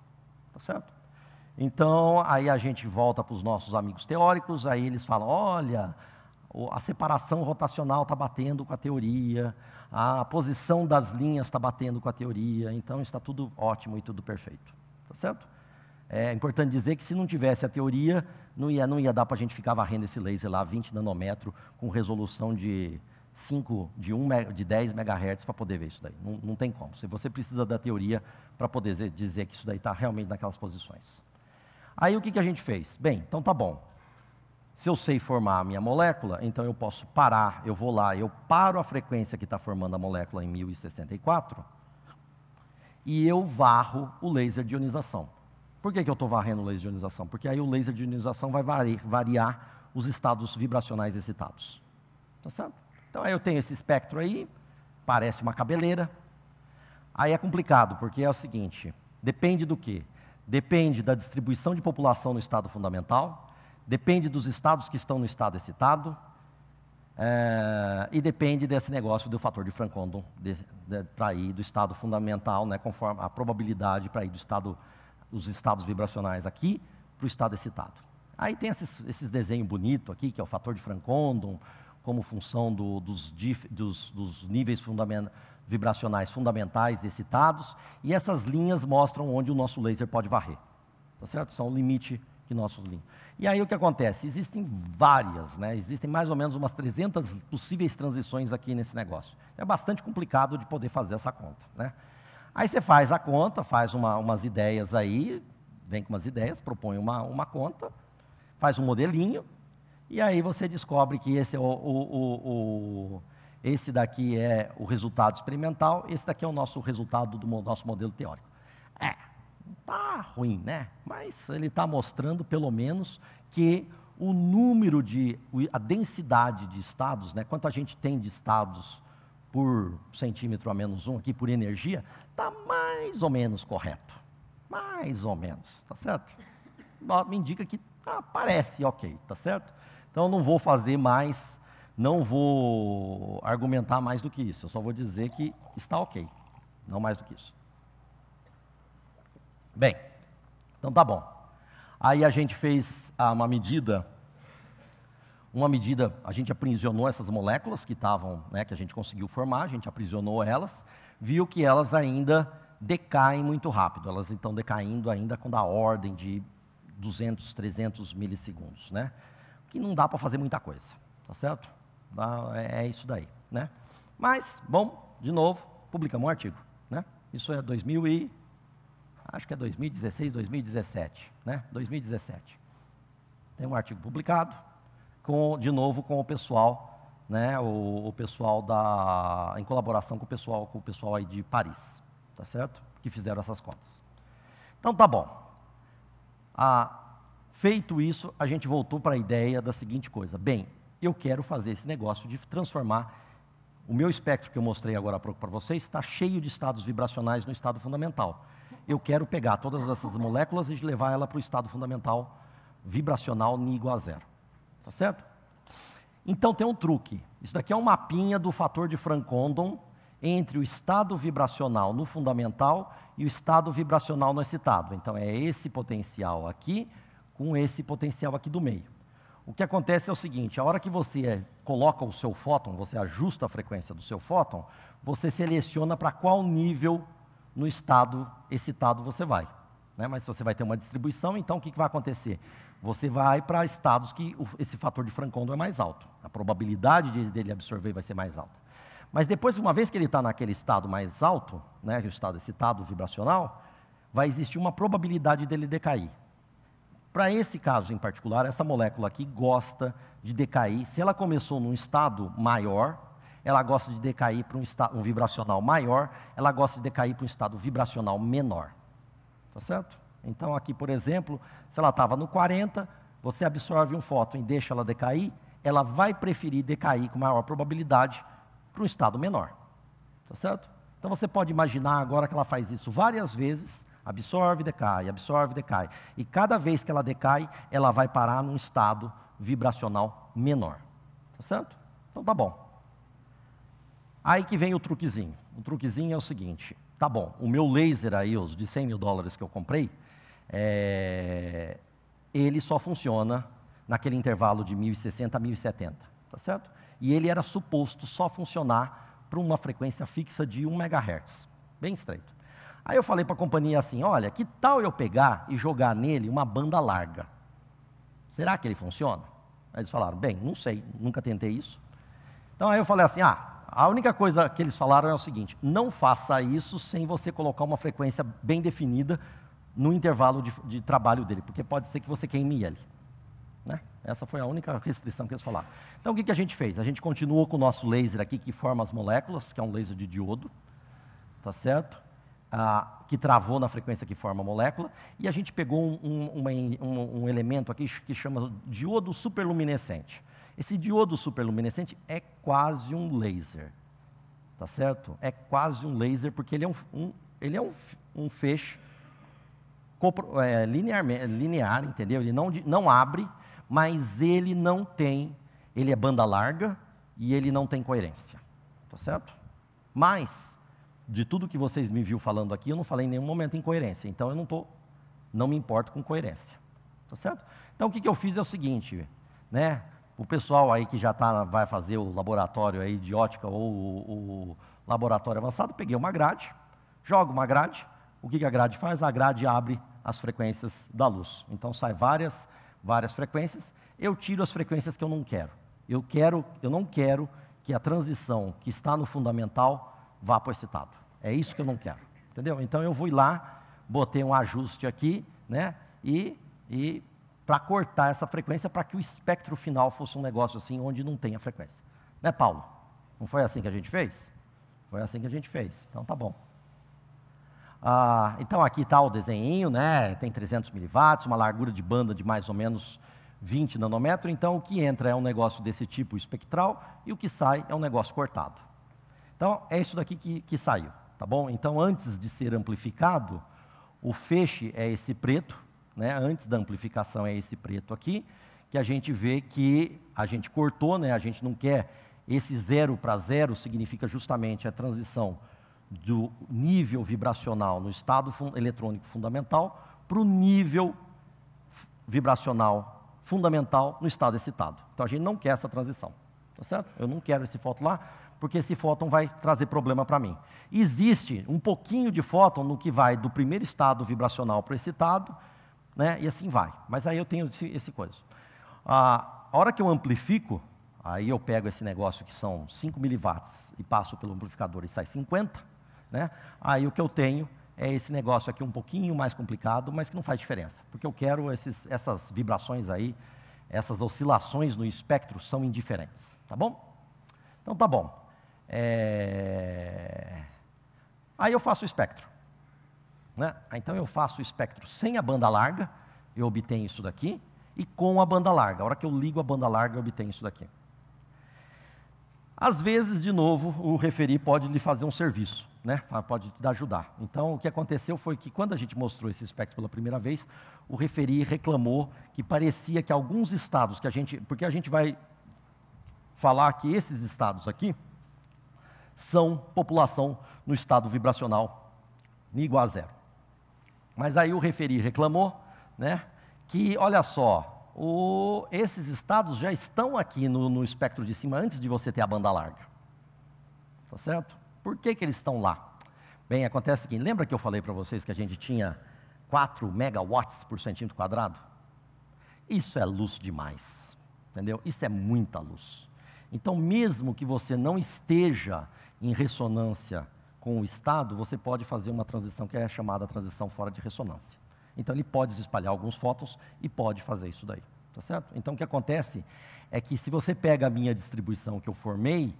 Speaker 1: Tá certo? Então, aí a gente volta para os nossos amigos teóricos, aí eles falam: olha, a separação rotacional está batendo com a teoria, a posição das linhas está batendo com a teoria, então está tudo ótimo e tudo perfeito. Tá certo? É importante dizer que se não tivesse a teoria, não ia, não ia dar para a gente ficar varrendo esse laser lá, 20 nanômetro com resolução de 5, de, 1, de 10 megahertz para poder ver isso daí. Não, não tem como. Se você precisa da teoria para poder dizer que isso daí está realmente naquelas posições. Aí o que, que a gente fez? Bem, então tá bom. Se eu sei formar a minha molécula, então eu posso parar, eu vou lá, eu paro a frequência que está formando a molécula em 1064 e eu varro o laser de ionização. Por que, que eu estou varrendo o laser de ionização? Porque aí o laser de ionização vai variar, os estados vibracionais excitados. Tá certo? Então aí eu tenho esse espectro aí, parece uma cabeleira. Aí é complicado, porque é o seguinte: depende do quê? Depende da distribuição de população no estado fundamental, depende dos estados que estão no estado excitado, é, e depende desse negócio do fator de Frank Condon para ir do estado fundamental, né, conforme a probabilidade para ir do estado fundamental os estados vibracionais aqui para o estado excitado. Aí tem esses, esses desenhos bonitos aqui, que é o fator de Frank Condon, como função do, dos, dif, dos, dos, níveis fundament, vibracionais fundamentais excitados, e essas linhas mostram onde o nosso laser pode varrer. Tá certo? São o limite que nossos linhas. E aí o que acontece? Existem várias, né? Existem mais ou menos umas 300 possíveis transições aqui nesse negócio. É bastante complicado de poder fazer essa conta, né? Aí você faz a conta, faz uma, umas ideias aí, vem com umas ideias, propõe uma, uma conta, faz um modelinho, e aí você descobre que esse, é o, o, o, esse daqui é o resultado experimental, esse daqui é o nosso resultado do nosso modelo teórico. É, tá ruim, né? Mas ele está mostrando, pelo menos, que o número de, a densidade de estados, né? Quanto a gente tem de estados por centímetro a menos um aqui, por energia, está mais ou menos correto. Mais ou menos, tá certo? Me indica que ah, parece ok, tá certo? Então não vou fazer mais, não vou argumentar mais do que isso, eu só vou dizer que está ok, não mais do que isso. Bem, então tá bom. Aí a gente fez ah, uma medida uma medida, a gente aprisionou essas moléculas que estavam, né, que a gente conseguiu formar, a gente aprisionou elas, viu que elas ainda decaem muito rápido, elas estão decaindo ainda com da ordem de 200, 300 milissegundos, né? Que não dá para fazer muita coisa, tá certo? É, é isso daí, né? Mas, bom, de novo, publicamos um artigo, né? Isso é 2000 e acho que é 2016, 2017, né? 2017. Tem um artigo publicado, com, de novo com o pessoal, né, o, o, pessoal da, em colaboração com o pessoal, com o pessoal aí de Paris, tá certo? Que fizeram essas contas. Então tá bom. Ah, feito isso, a gente voltou para a ideia da seguinte coisa: bem, eu quero fazer esse negócio de transformar o meu espectro que eu mostrei agora para vocês está cheio de estados vibracionais no estado fundamental. Eu quero pegar todas essas moléculas e levar ela para o estado fundamental vibracional ni igual a zero. Tá certo? Então tem um truque. Isso daqui é um mapinha do fator de Frank Condon entre o estado vibracional no fundamental e o estado vibracional no excitado. Então é esse potencial aqui com esse potencial aqui do meio. O que acontece é o seguinte: a hora que você é, coloca o seu fóton, você ajusta a frequência do seu fóton, você seleciona para qual nível no estado excitado você vai. Né? Mas você vai ter uma distribuição, então o que, que vai acontecer? você vai para estados que esse fator de Francondo é mais alto. A probabilidade de, dele absorver vai ser mais alta. Mas depois, uma vez que ele está naquele estado mais alto, né, é o estado excitado, vibracional, vai existir uma probabilidade dele decair. Para esse caso em particular, essa molécula aqui gosta de decair. Se ela começou num estado maior, ela gosta de decair para um, um vibracional maior, ela gosta de decair para um estado vibracional menor. Tá certo? Então, aqui, por exemplo, se ela estava no 40, você absorve um fóton e deixa ela decair, ela vai preferir decair com maior probabilidade para um estado menor. está certo? Então você pode imaginar agora que ela faz isso várias vezes, absorve, decai, absorve, decai. E cada vez que ela decai, ela vai parar num estado vibracional menor. está certo? Então tá bom. Aí que vem o truquezinho. O truquezinho é o seguinte: tá bom, o meu laser aí, os de 100 mil dólares que eu comprei, é, ele só funciona naquele intervalo de 1060 a 1070, tá certo? E ele era suposto só funcionar para uma frequência fixa de 1 MHz, bem estreito. Aí eu falei para a companhia assim: olha, que tal eu pegar e jogar nele uma banda larga? Será que ele funciona? Aí eles falaram: bem, não sei, nunca tentei isso. Então aí eu falei assim: ah, a única coisa que eles falaram é o seguinte: não faça isso sem você colocar uma frequência bem definida no intervalo de, de trabalho dele, porque pode ser que você queime ele. Né? Essa foi a única restrição que eles falaram. Então, o que, que a gente fez? A gente continuou com o nosso laser aqui, que forma as moléculas, que é um laser de diodo, tá certo? Ah, que travou na frequência que forma a molécula, e a gente pegou um, um, um, um elemento aqui que chama diodo superluminescente. Esse diodo superluminescente é quase um laser, tá certo? É quase um laser, porque ele é um, ele é um, um feixe é, linear, linear, entendeu? Ele não, não abre, mas ele não tem, ele é banda larga e ele não tem coerência. Tá certo? Mas, de tudo que vocês me viu falando aqui, eu não falei em nenhum momento em coerência. Então eu não tô, não me importo com coerência. Tá certo? Então o que, que eu fiz é o seguinte, né? O pessoal aí que já tá, vai fazer o laboratório aí de ótica ou o, o laboratório avançado, peguei uma grade, jogo uma grade. O que, que a grade faz? A grade abre as frequências da luz. Então sai várias, várias frequências. Eu tiro as frequências que eu não quero. Eu quero, eu não quero que a transição que está no fundamental vá para o excitado. É isso que eu não quero, entendeu? Então eu fui lá, botei um ajuste aqui, né? E, e para cortar essa frequência para que o espectro final fosse um negócio assim onde não tem a frequência. Né, Paulo? Não foi assim que a gente fez? Foi assim que a gente fez. Então tá bom. Ah, então aqui está o desenho, né? tem 300 miliwatts, uma largura de banda de mais ou menos 20 nanômetros. Então o que entra é um negócio desse tipo espectral e o que sai é um negócio cortado. Então é isso daqui que, que saiu, tá bom? Então antes de ser amplificado, o feixe é esse preto, né? antes da amplificação é esse preto aqui, que a gente vê que a gente cortou, né? a gente não quer esse zero para zero, significa justamente a transição do nível vibracional no estado fun eletrônico fundamental para o nível vibracional fundamental no estado excitado. Então a gente não quer essa transição, tá certo? Eu não quero esse fóton lá, porque esse fóton vai trazer problema para mim. Existe um pouquinho de fóton no que vai do primeiro estado vibracional para o excitado, né? E assim vai. Mas aí eu tenho esse, esse coisa. a hora que eu amplifico, aí eu pego esse negócio que são 5 miliwatts e passo pelo amplificador e sai 50. Né? Aí o que eu tenho é esse negócio aqui um pouquinho mais complicado, mas que não faz diferença, porque eu quero esses, essas vibrações aí, essas oscilações no espectro são indiferentes, tá bom? Então tá bom. É... Aí eu faço o espectro. Né? Então eu faço o espectro sem a banda larga, eu obtenho isso daqui, e com a banda larga. A hora que eu ligo a banda larga, eu obtenho isso daqui. Às vezes, de novo, o referi pode lhe fazer um serviço, né? pode te ajudar. Então, o que aconteceu foi que, quando a gente mostrou esse espectro pela primeira vez, o referi reclamou que parecia que alguns estados que a gente. Porque a gente vai falar que esses estados aqui são população no estado vibracional igual a zero. Mas aí o referi reclamou né, que, olha só, o, esses estados já estão aqui no, no espectro de cima antes de você ter a banda larga. Tá certo? Por que, que eles estão lá? Bem, acontece que, lembra que eu falei para vocês que a gente tinha 4 megawatts por centímetro quadrado? Isso é luz demais, entendeu? Isso é muita luz. Então, mesmo que você não esteja em ressonância com o estado, você pode fazer uma transição que é chamada transição fora de ressonância. Então ele pode espalhar alguns fótons e pode fazer isso daí, tá certo? Então o que acontece é que se você pega a minha distribuição que eu formei,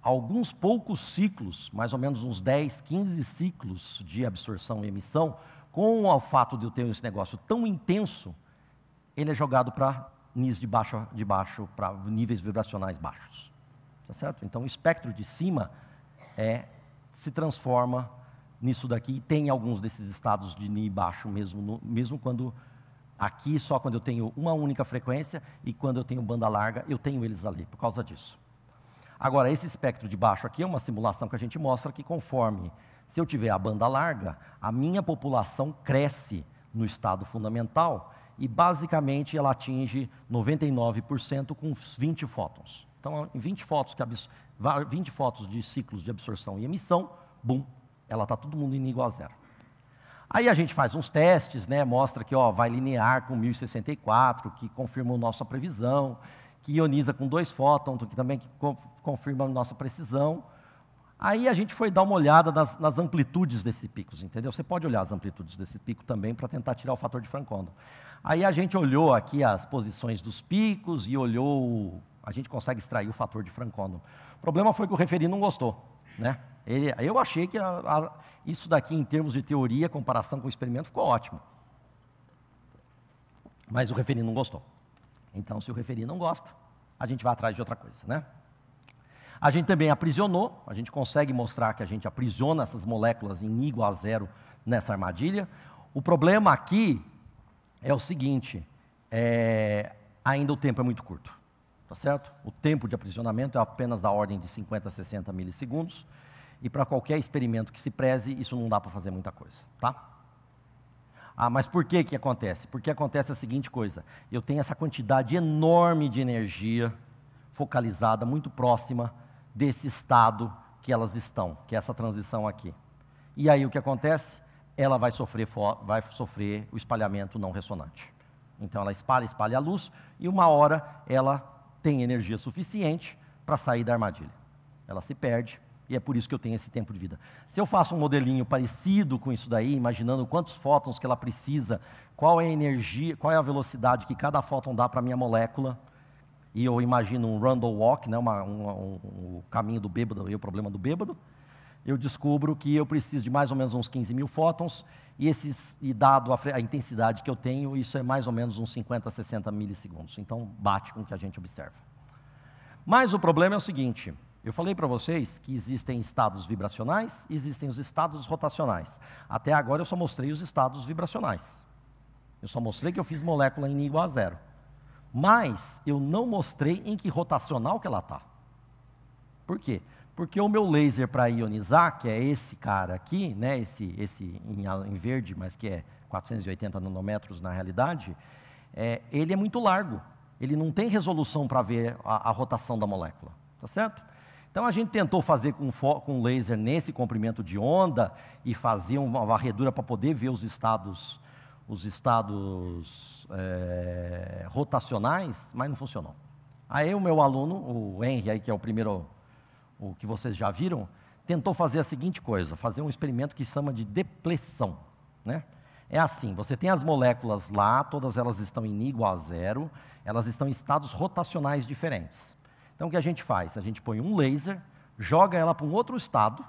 Speaker 1: alguns poucos ciclos, mais ou menos uns 10, 15 ciclos de absorção e emissão, com o fato de eu ter esse negócio tão intenso, ele é jogado para níveis de baixo, de baixo para níveis vibracionais baixos. Tá certo? Então o espectro de cima é se transforma nisso daqui, tem alguns desses estados de ni baixo mesmo, no, mesmo quando aqui só quando eu tenho uma única frequência e quando eu tenho banda larga, eu tenho eles ali por causa disso. Agora, esse espectro de baixo aqui é uma simulação que a gente mostra que conforme se eu tiver a banda larga, a minha população cresce no estado fundamental e basicamente ela atinge 99% com 20 fótons. Então, em 20 fótons, que 20 fótons de ciclos de absorção e emissão, bum, ela está todo mundo indo igual a zero. Aí a gente faz uns testes, né, mostra que ó, vai linear com 1064, que confirma a nossa previsão, que ioniza com dois fótons, que também confirma a nossa precisão. Aí a gente foi dar uma olhada nas, nas amplitudes desses picos, entendeu? Você pode olhar as amplitudes desse pico também para tentar tirar o fator de Frank Condon. Aí a gente olhou aqui as posições dos picos e olhou. A gente consegue extrair o fator de Frank Condon. O problema foi que o referido não gostou, né? Ele, eu achei que a, a, isso daqui, em termos de teoria, comparação com o experimento, ficou ótimo. Mas o referi não gostou. Então, se o referi não gosta, a gente vai atrás de outra coisa, né? A gente também aprisionou, a gente consegue mostrar que a gente aprisiona essas moléculas em I igual a zero nessa armadilha. O problema aqui é o seguinte, é, ainda o tempo é muito curto, tá certo? O tempo de aprisionamento é apenas da ordem de 50 a 60 milissegundos e para qualquer experimento que se preze, isso não dá para fazer muita coisa, tá? Ah, mas por que que acontece? Porque acontece a seguinte coisa: eu tenho essa quantidade enorme de energia focalizada muito próxima desse estado que elas estão, que é essa transição aqui. E aí o que acontece? Ela vai sofrer, vai sofrer o espalhamento não ressonante. Então ela espalha, espalha a luz e uma hora ela tem energia suficiente para sair da armadilha. Ela se perde e é por isso que eu tenho esse tempo de vida. Se eu faço um modelinho parecido com isso daí, imaginando quantos fótons que ela precisa, qual é a energia, qual é a velocidade que cada fóton dá para a minha molécula, e eu imagino um Randall Walk, né, uma, um, um, caminho do bêbado e o problema do bêbado, eu descubro que eu preciso de mais ou menos uns 15 mil fótons, e, esses, e dado a, a intensidade que eu tenho, isso é mais ou menos uns 50, 60 milissegundos. Então, bate com o que a gente observa. Mas o problema é o seguinte eu falei para vocês que existem estados vibracionais, existem os estados rotacionais. Até agora eu só mostrei os estados vibracionais. Eu só mostrei que eu fiz molécula em igual a zero. Mas eu não mostrei em que rotacional que ela está. Por quê? Porque o meu laser para ionizar, que é esse cara aqui, né, esse, esse em, em verde, mas que é 480 nanômetros na realidade, é, ele é muito largo. Ele não tem resolução para ver a, a rotação da molécula. Tá certo? Então a gente tentou fazer com, com laser nesse comprimento de onda e fazer uma varredura para poder ver os estados, os estados é, rotacionais, mas não funcionou. Aí o meu aluno, o Henry, aí, que é o primeiro, o que vocês já viram, tentou fazer a seguinte coisa, fazer um experimento que chama de depleção. Né? É assim, você tem as moléculas lá, todas elas estão em igual a zero, elas estão em estados rotacionais diferentes. Então o que a gente faz? A gente põe um laser, joga ela para um outro estado,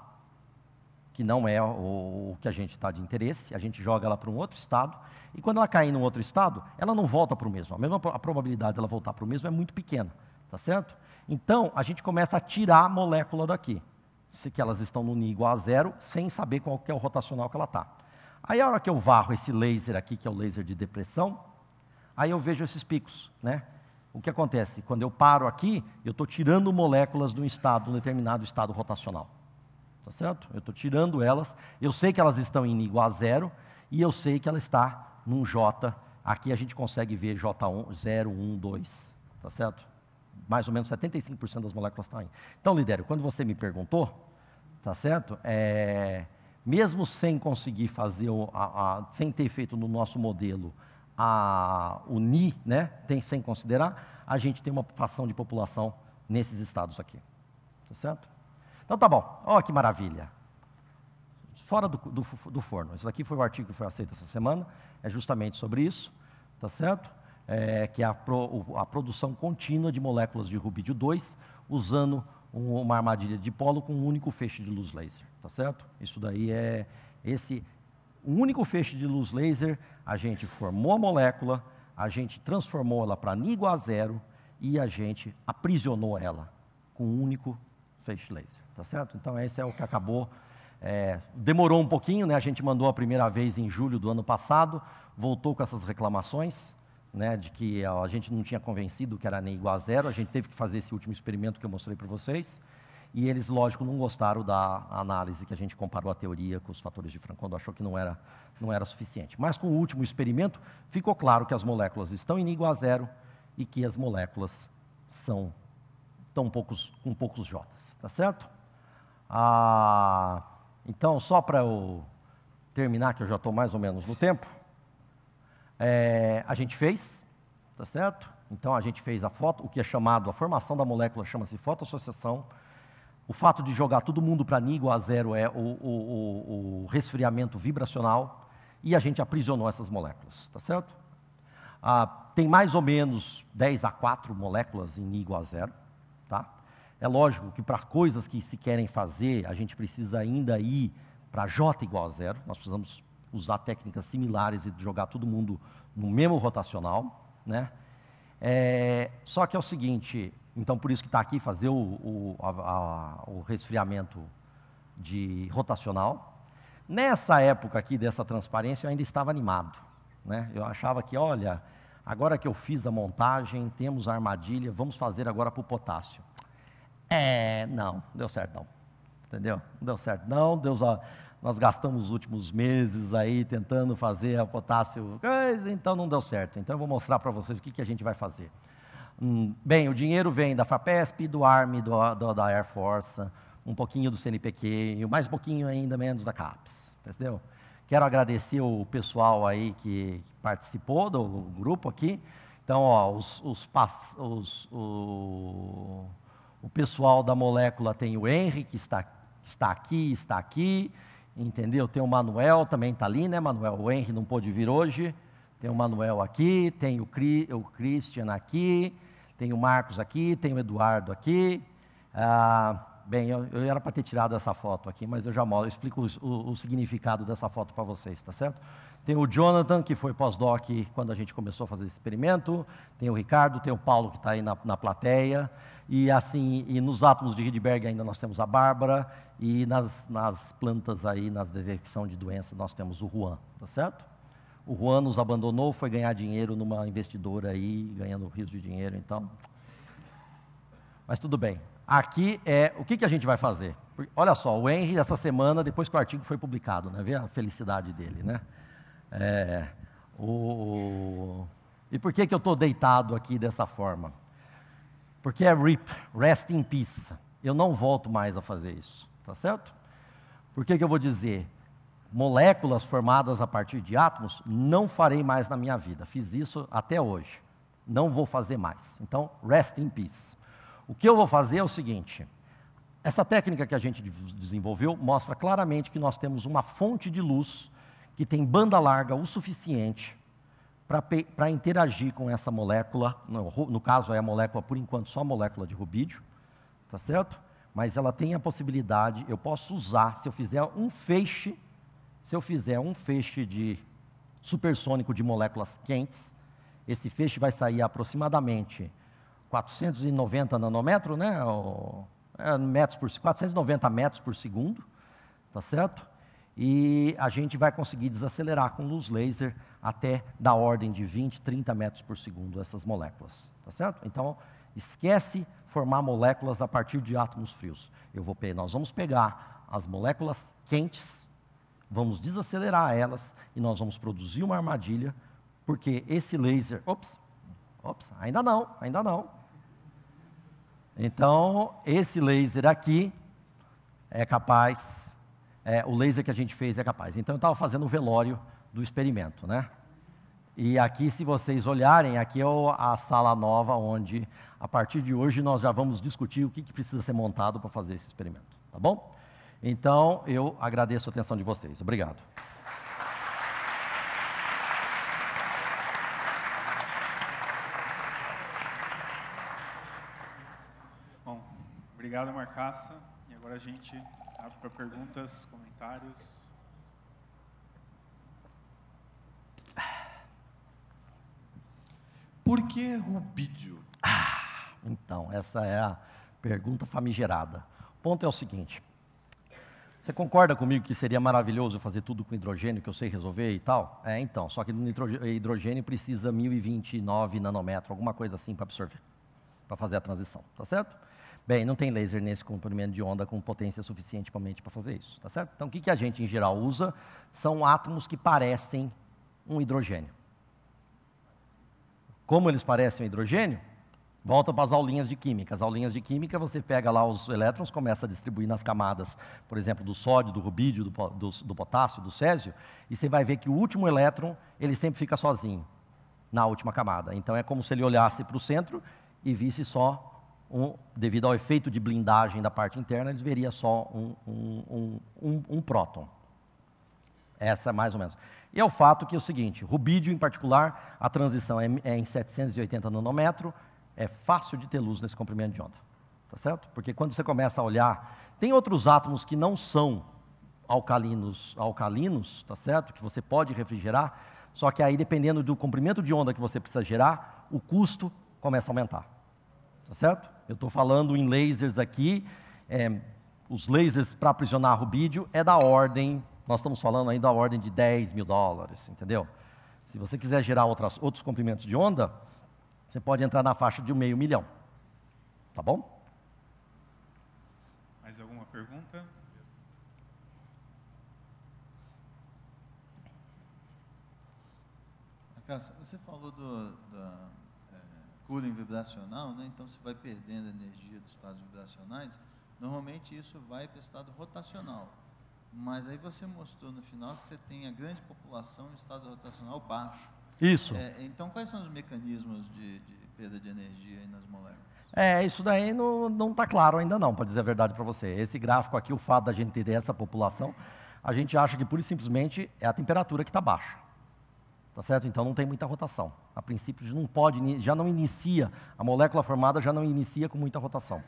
Speaker 1: que não é o, que a gente está de interesse, a gente joga ela para um outro estado, e quando ela cair um outro estado, ela não volta para o mesmo. A, mesma, a probabilidade dela voltar para o mesmo é muito pequena, tá certo? Então, a gente começa a tirar a molécula daqui, se que elas estão no Ni igual a zero, sem saber qual que é o rotacional que ela está. Aí, a hora que eu varro esse laser aqui, que é o laser de depressão, aí eu vejo esses picos, né? o que acontece? Quando eu paro aqui, eu estou tirando moléculas de um estado, um determinado estado rotacional. Tá certo? Eu estou tirando elas, eu sei que elas estão em igual a zero, e eu sei que ela está num J. Aqui a gente consegue ver J1, 0, 1, 2. Tá certo? Mais ou menos 75% das moléculas estão tá aí. Então, Lidério, quando você me perguntou, tá certo? É, mesmo sem conseguir fazer, a, a, sem ter feito no nosso modelo a unir, né, tem, sem considerar, a gente tem uma fração de população nesses estados aqui. Tá certo? Então tá bom. Olha que maravilha. Fora do, do, do, forno. Isso aqui foi o artigo que foi aceito essa semana. É justamente sobre isso. Tá certo? É, que é a, pro, a produção contínua de moléculas de rubídio 2 usando um, uma armadilha de polo com um único feixe de luz laser. Tá certo? Isso daí é. Esse, um único feixe de luz laser, a gente formou a molécula, a gente transformou ela para N igual a zero e a gente aprisionou ela com um único feixe laser, tá certo? Então, esse é o que acabou. É, demorou um pouquinho, né? A gente mandou a primeira vez em julho do ano passado, voltou com essas reclamações, né? De que a gente não tinha convencido que era nem igual a zero. A gente teve que fazer esse último experimento que eu mostrei para vocês e eles, lógico, não gostaram da análise que a gente comparou a teoria com os fatores de Franck, quando achou que não era, não era suficiente. Mas com o último experimento, ficou claro que as moléculas estão em igual a zero e que as moléculas são tão poucos, com poucos J, tá certo? Ah, então, só para eu terminar, que eu já estou mais ou menos no tempo, é, a gente fez, tá certo? Então a gente fez a foto, o que é chamado, a formação da molécula chama-se fotoassociação, o fato de jogar todo mundo para NI igual a zero é o, o, o, o, resfriamento vibracional e a gente aprisionou essas moléculas, tá certo? Ah, tem mais ou menos 10 a 4 moléculas em NI igual a zero, tá? É lógico que para coisas que se querem fazer, a gente precisa ainda ir para J igual a zero, nós precisamos usar técnicas similares e jogar todo mundo no mesmo rotacional, né? É, só que é o seguinte, então, por isso que está aqui, fazer o, o, a, a, o resfriamento de rotacional. Nessa época aqui dessa transparência, eu ainda estava animado. Né? Eu achava que, olha, agora que eu fiz a montagem, temos a armadilha, vamos fazer agora para o potássio. É, não, deu certo não. Entendeu? Não deu certo não, Deus, nós gastamos os últimos meses aí tentando fazer a potássio, então não deu certo. Então eu vou mostrar para vocês o que, que a gente vai fazer. Um, bem, o dinheiro vem da FAPESP, do Arm do, do, da Air Force, um pouquinho do CNPq e mais um pouquinho ainda menos da CAPES, entendeu? Quero agradecer o pessoal aí que, participou do grupo aqui. Então, ó, os, os, os, o, o, pessoal da molécula tem o Henry, que está, está aqui, está aqui, entendeu? Tem o Manuel, também está ali, né, Manuel? O Henry não pôde vir hoje. Tem o Manuel aqui, tem o, Cri, o Christian aqui, tem o Marcos aqui, tem o Eduardo aqui. Ah, bem, eu, eu era para ter tirado essa foto aqui, mas eu já mostro, eu explico o, o, o significado dessa foto para vocês, tá certo? Tem o Jonathan, que foi pós-doc quando a gente começou a fazer esse experimento. Tem o Ricardo, tem o Paulo, que está aí na, na plateia. E assim, e nos átomos de Hidberg ainda nós temos a Bárbara. E nas, nas plantas aí, na detecção de doença, nós temos o Juan, tá certo? O Juan nos abandonou, foi ganhar dinheiro numa investidora aí, ganhando rios de dinheiro então. Mas tudo bem. Aqui é o que, que a gente vai fazer. Porque, olha só, o Henry, essa semana, depois que o artigo foi publicado, né? Vê a felicidade dele, né? É, o, e por que, que eu estou deitado aqui dessa forma? Porque é RIP, Rest in Peace. Eu não volto mais a fazer isso, tá certo? Por que, que eu vou dizer? moléculas formadas a partir de átomos, não farei mais na minha vida. Fiz isso até hoje. Não vou fazer mais. Então, rest in peace. O que eu vou fazer é o seguinte: essa técnica que a gente desenvolveu mostra claramente que nós temos uma fonte de luz que tem banda larga o suficiente para interagir com essa molécula, no, no caso é a molécula, por enquanto, só a molécula de rubídio, tá certo? Mas ela tem a possibilidade, eu posso usar, se eu fizer um feixe se eu fizer um feixe de supersônico de moléculas quentes, esse feixe vai sair aproximadamente 490 nanômetros, né? Ou, é, metros por, 490 metros por segundo, tá certo? E a gente vai conseguir desacelerar com luz laser até da ordem de 20, 30 metros por segundo essas moléculas, tá certo? Então, esquece formar moléculas a partir de átomos frios. Eu vou, nós vamos pegar as moléculas quentes vamos desacelerar elas e nós vamos produzir uma armadilha, porque esse laser. Ops, ops, ainda não, ainda não. Então, esse laser aqui é capaz, é, o laser que a gente fez é capaz. Então, eu estava fazendo o velório do experimento, né? E aqui, se vocês olharem, aqui é a sala nova, onde a partir de hoje nós já vamos discutir o que, que precisa ser montado para fazer esse experimento, tá bom? Então, eu agradeço a atenção de vocês. Obrigado. Bom, obrigado, Marcaça. E agora a gente abre para perguntas, comentários. Por que Rubídio? Ah, então, essa é a pergunta famigerada. O ponto é o seguinte: você concorda comigo que seria maravilhoso fazer tudo com hidrogênio, que eu sei resolver e tal? É, então, só que hidrogênio precisa 1029 nanômetro, alguma coisa assim para absorver, para fazer a transição, tá certo? Bem, não tem laser nesse comprimento de onda com potência suficiente para fazer isso, tá certo? Então, o que, que a gente, em geral, usa são átomos que parecem um hidrogênio. Como eles parecem um hidrogênio? Volta para as aulinhas de química. As aulinhas de química, você pega lá os elétrons, começa a distribuir nas camadas, por exemplo, do sódio, do rubídio, do, do, do potássio, do césio, e você vai ver que o último elétron, ele sempre fica sozinho na última camada. Então é como se ele olhasse para o centro e visse só um, devido ao efeito de blindagem da parte interna, eles veria só um, um, um, um, próton. Essa é mais ou menos. E é o fato que é o seguinte, rubídio em particular, a transição é, é em 780 nanômetro, é fácil de ter luz nesse comprimento de onda. Tá certo? Porque quando você começa a olhar, tem outros átomos que não são alcalinos, alcalinos, tá certo? Que você pode refrigerar, só que aí dependendo do comprimento de onda que você precisa gerar, o custo começa a aumentar. Tá certo? Eu estou falando em lasers aqui, é, os lasers para aprisionar rubídio é da ordem, nós estamos falando aí da ordem de 10 mil dólares, entendeu? Se você quiser gerar outras, outros comprimentos de onda, você pode entrar na faixa de um meio milhão. Tá bom? Mais alguma pergunta? Cássia, você falou do, da é, cooling vibracional, né? então você vai perdendo a energia dos estados vibracionais. Normalmente isso vai para o estado rotacional. Mas aí você mostrou no final que você tem a grande população em estado rotacional baixo. Isso. É, então, quais são os mecanismos de, de perda de energia nas moléculas? É, isso daí não está claro ainda não, para dizer a verdade para você. Esse gráfico aqui, o fato da gente ter essa população, a gente acha que pura e simplesmente é a temperatura que está baixa. Tá certo? Então não tem muita rotação. A princípio não pode, já não inicia, a molécula formada já não inicia com muita rotação.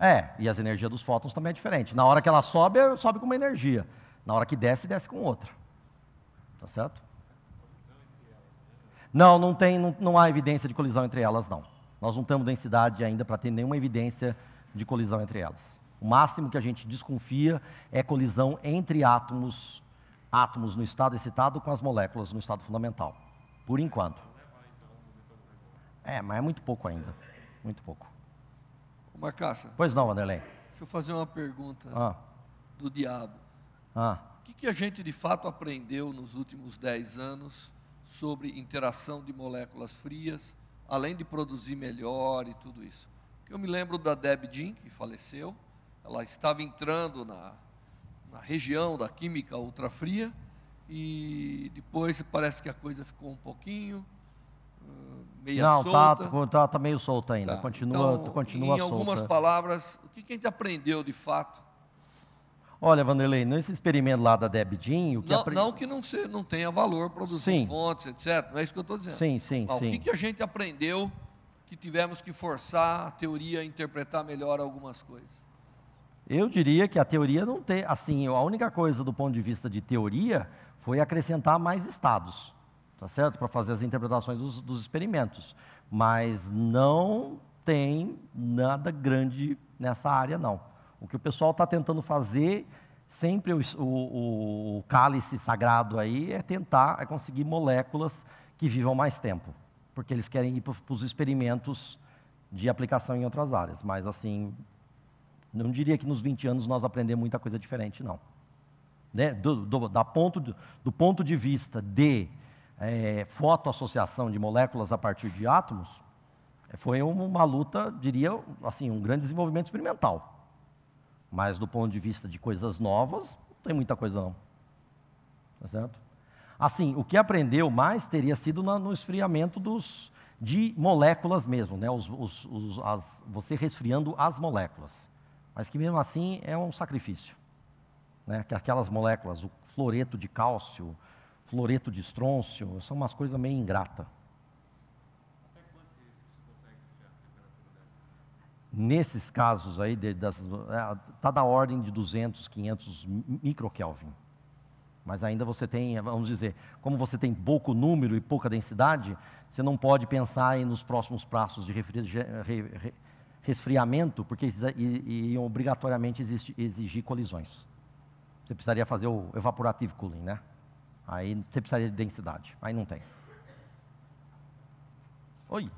Speaker 1: É, e as energias dos fótons também é diferente. Na hora que ela sobe, sobe com uma energia. Na hora que desce, desce com outra. Tá certo? Não, não, tem, não, não há evidência de colisão entre elas, não. Nós não temos densidade ainda para ter nenhuma evidência de colisão entre elas. O máximo que a gente desconfia é colisão entre átomos, átomos no estado excitado com as moléculas no estado fundamental, por enquanto. É, mas é muito pouco ainda, muito pouco. Uma caça. Pois não, Vanderlei. Deixa eu fazer uma pergunta ah. do diabo. Ah. O que, que a gente de fato aprendeu nos últimos dez anos sobre interação de moléculas frias, além de produzir melhor e tudo isso. Eu me lembro da Deb Jean, que faleceu, ela estava entrando na, na região da química ultrafria e depois parece que a coisa ficou um pouquinho hum, meia Não, tá, solta. Não, tá, tá, tá meio solta ainda, tá. continua, então, continua em solta. Em algumas palavras, o que a gente aprendeu de fato Olha, Vanderlei, nesse experimento lá da Deb o que não, apre... não que não, não tenha valor, produzir fontes, etc. Não é isso que eu estou dizendo. Sim, sim, Bom, sim. O que, que a gente aprendeu que tivemos que forçar a teoria a interpretar melhor algumas coisas? Eu diria que a teoria não tem. Assim, a única coisa do ponto de vista de teoria foi acrescentar mais estados, tá certo? Para fazer as interpretações dos, dos, experimentos. Mas não tem nada grande nessa área, não. O que o pessoal está tentando fazer, sempre o, o, o, cálice sagrado aí, é tentar é conseguir moléculas que vivam mais tempo, porque eles querem ir para os experimentos de aplicação em outras áreas. Mas, assim, não diria que nos 20 anos nós aprendemos muita coisa diferente, não. Né? Do, do, da ponto, do, ponto de vista de é, fotoassociação de moléculas a partir de átomos, foi uma luta, diria, assim, um grande desenvolvimento experimental. Mas do ponto de vista de coisas novas, não tem muita coisa não. Tá certo? Assim, o que aprendeu mais teria sido no esfriamento dos, de moléculas mesmo, né? Os, os, os, as, você resfriando as moléculas. Mas que mesmo assim é um sacrifício. Né? Que aquelas moléculas, o floreto de cálcio, floreto de estrôncio, são umas coisas meio ingrata. nesses casos aí, está é, da ordem de 200, 500 microkelvin. Mas ainda você tem, vamos dizer, como você tem pouco número e pouca densidade, você não pode pensar nos próximos prazos de resfriamento, porque iam obrigatoriamente exigir colisões. Você precisaria fazer o evaporative cooling, né? Aí você precisaria de densidade. Aí não tem. Oi.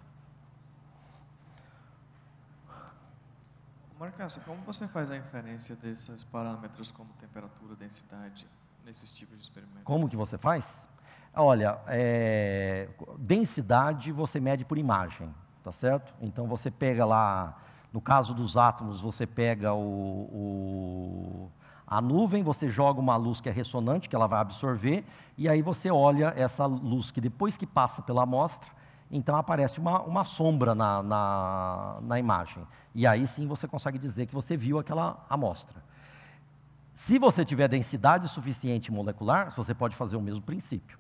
Speaker 1: Marcasso, como você faz a inferência desses parâmetros como temperatura, densidade, nesses tipos de experimentos? Como que você faz? Olha, é, densidade você mede por imagem, tá certo? Então você pega lá, no caso dos átomos, você pega o, o a nuvem, você joga uma luz que é ressonante, que ela vai absorver, e aí você olha essa luz que depois que passa pela amostra, então aparece uma, uma sombra na, na, na imagem. E aí sim você consegue dizer que você viu aquela amostra. Se você tiver densidade suficiente molecular, você pode fazer o mesmo princípio.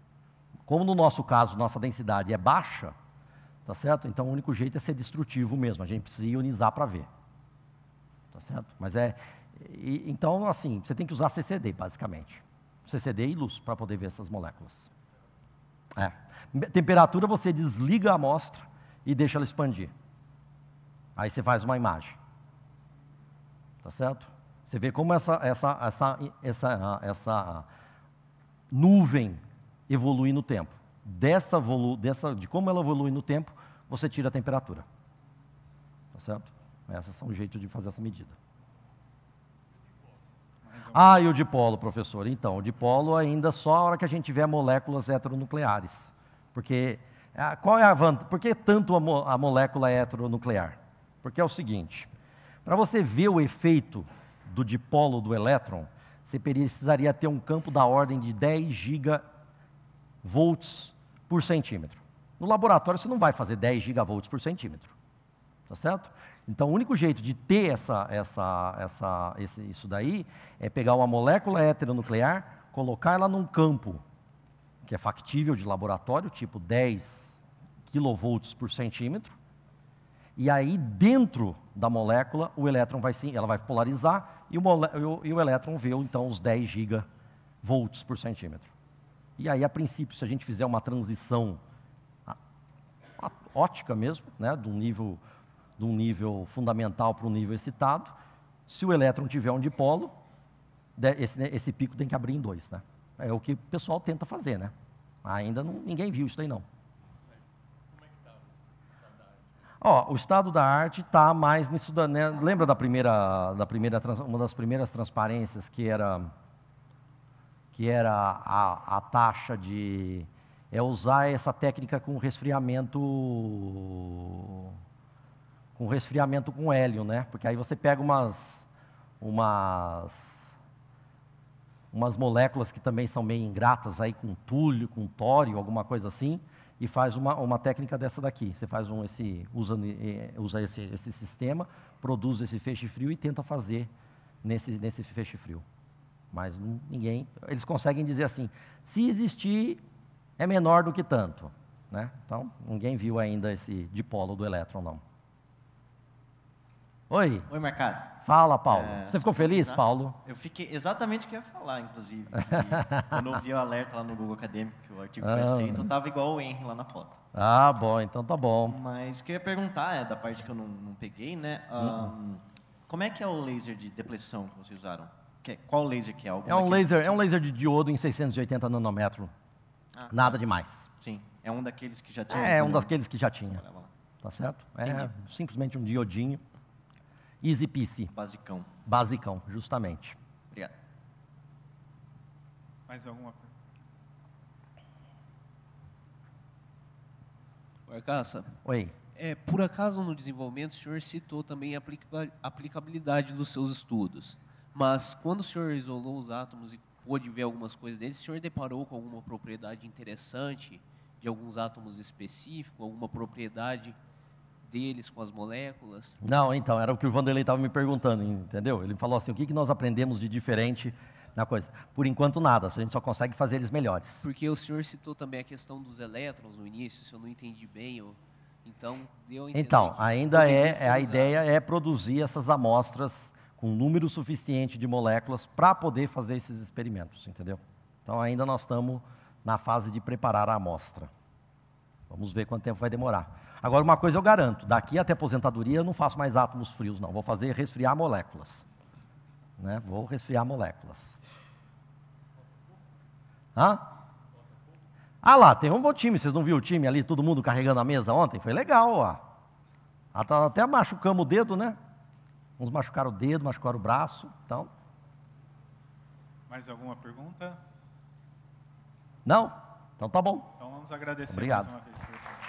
Speaker 1: Como no nosso caso, nossa densidade é baixa, tá certo? Então o único jeito é ser destrutivo mesmo, a gente precisa ionizar para ver. Tá certo? Mas é e, então assim, você tem que usar CCD basicamente. CCD e luz para poder ver essas moléculas. É. Temperatura você desliga a amostra e deixa ela expandir. Aí você faz uma imagem. Tá certo? Você vê como essa, essa, essa, essa, essa nuvem evolui no tempo. Dessa, volu, dessa, de como ela evolui no tempo, você tira a temperatura. Tá certo? Essas são o jeito de fazer essa medida. Ah, e o dipolo, professor? Então, o dipolo ainda só a hora que a gente tiver moléculas heteronucleares. Porque ah, qual é a vantagem? Por que tanto a, mo, a molécula heteronuclear? Porque é o seguinte: para você ver o efeito do dipolo do elétron, você precisaria ter um campo da ordem de 10 gigavolts por centímetro. No laboratório você não vai fazer 10 gigavolts por centímetro. Tá certo? Então, o único jeito de ter essa, essa, essa, esse, isso daí é pegar uma molécula heteronuclear, colocar ela num campo que é factível de laboratório, tipo 10 kV por centímetro. E aí, dentro da molécula, o elétron vai sim, ela vai polarizar e o, e o elétron vê então os 10 gigavolts por centímetro. E aí, a princípio, se a gente fizer uma transição ótica mesmo, né, de um nível, de um nível fundamental para um nível excitado, se o elétron tiver um dipolo, esse, esse pico tem que abrir em dois, né? É o que o pessoal tenta fazer, né? Ainda não, ninguém viu isso aí não. Ó, o estado da arte está mais nisso. Da, né? Lembra da primeira, da primeira, uma das primeiras transparências que era, que era a, a taxa de é usar essa técnica com resfriamento com resfriamento com hélio, né? Porque aí você pega umas umas umas moléculas que também são meio ingratas aí com túlio, com tório, alguma coisa assim, e faz uma, uma técnica dessa daqui. Você faz um esse usa, eh, usa esse, esse sistema, produz esse feixe frio e tenta fazer nesse, nesse feixe frio. Mas ninguém, eles conseguem dizer assim, se existir é menor do que tanto, né? Então, ninguém viu ainda esse dipolo do elétron não. Oi. Oi, Marcás. Fala, Paulo. É, Você ficou feliz, Paulo? Eu fiquei exatamente o que eu ia falar, inclusive. Né? <laughs> quando eu vi o alerta lá no Google Acadêmico, que o artigo ah. foi aceito, então eu estava igual o Henry lá na foto. Ah, bom, então tá bom. Mas o que eu ia perguntar, é, da parte que eu não, não peguei, né? Um, como é que é o laser de depressão que vocês usaram? Que, é, qual laser que é? é um laser, é um laser de diodo em 680 nanômetro. Ah, Nada tá. demais. Sim, é um daqueles que já tinha. É, é um daqueles que já tinha. Tá certo? É Entendi. simplesmente um diodinho. Easy peasy. Basicão. Basicão, justamente. Obrigado. Mais alguma pergunta? Caça. Oi. É, por acaso no desenvolvimento o senhor citou também a aplicabilidade dos seus estudos, mas quando o senhor isolou os átomos e pôde ver algumas coisas deles, o senhor deparou com alguma propriedade interessante de alguns átomos específicos, alguma propriedade deles com as moléculas? Não, então, era o que o Vanderlei estava me perguntando, entendeu? Ele falou assim: o que, que nós aprendemos de diferente na coisa? Por enquanto, nada, a gente só consegue fazer eles melhores. Porque o senhor citou também a questão dos elétrons no início, se eu não entendi bem, eu... então deu a entender. Então, ainda é, é a ideia é produzir essas amostras com um número suficiente de moléculas para poder fazer esses experimentos, entendeu? Então, ainda nós estamos na fase de preparar a amostra. Vamos ver quanto tempo vai demorar. Agora, uma coisa eu garanto: daqui até aposentadoria eu não faço mais átomos frios, não. Vou fazer resfriar moléculas. Né? Vou resfriar moléculas. Hã? Ah lá, tem um bom time. Vocês não viram o time ali, todo mundo carregando a mesa ontem? Foi legal, ó. Ah, tá, até machucamos o dedo, né? Uns machucaram o dedo, machucaram o braço. Então. Mais alguma pergunta? Não? Então tá bom. Então vamos agradecer Obrigado. mais uma vez,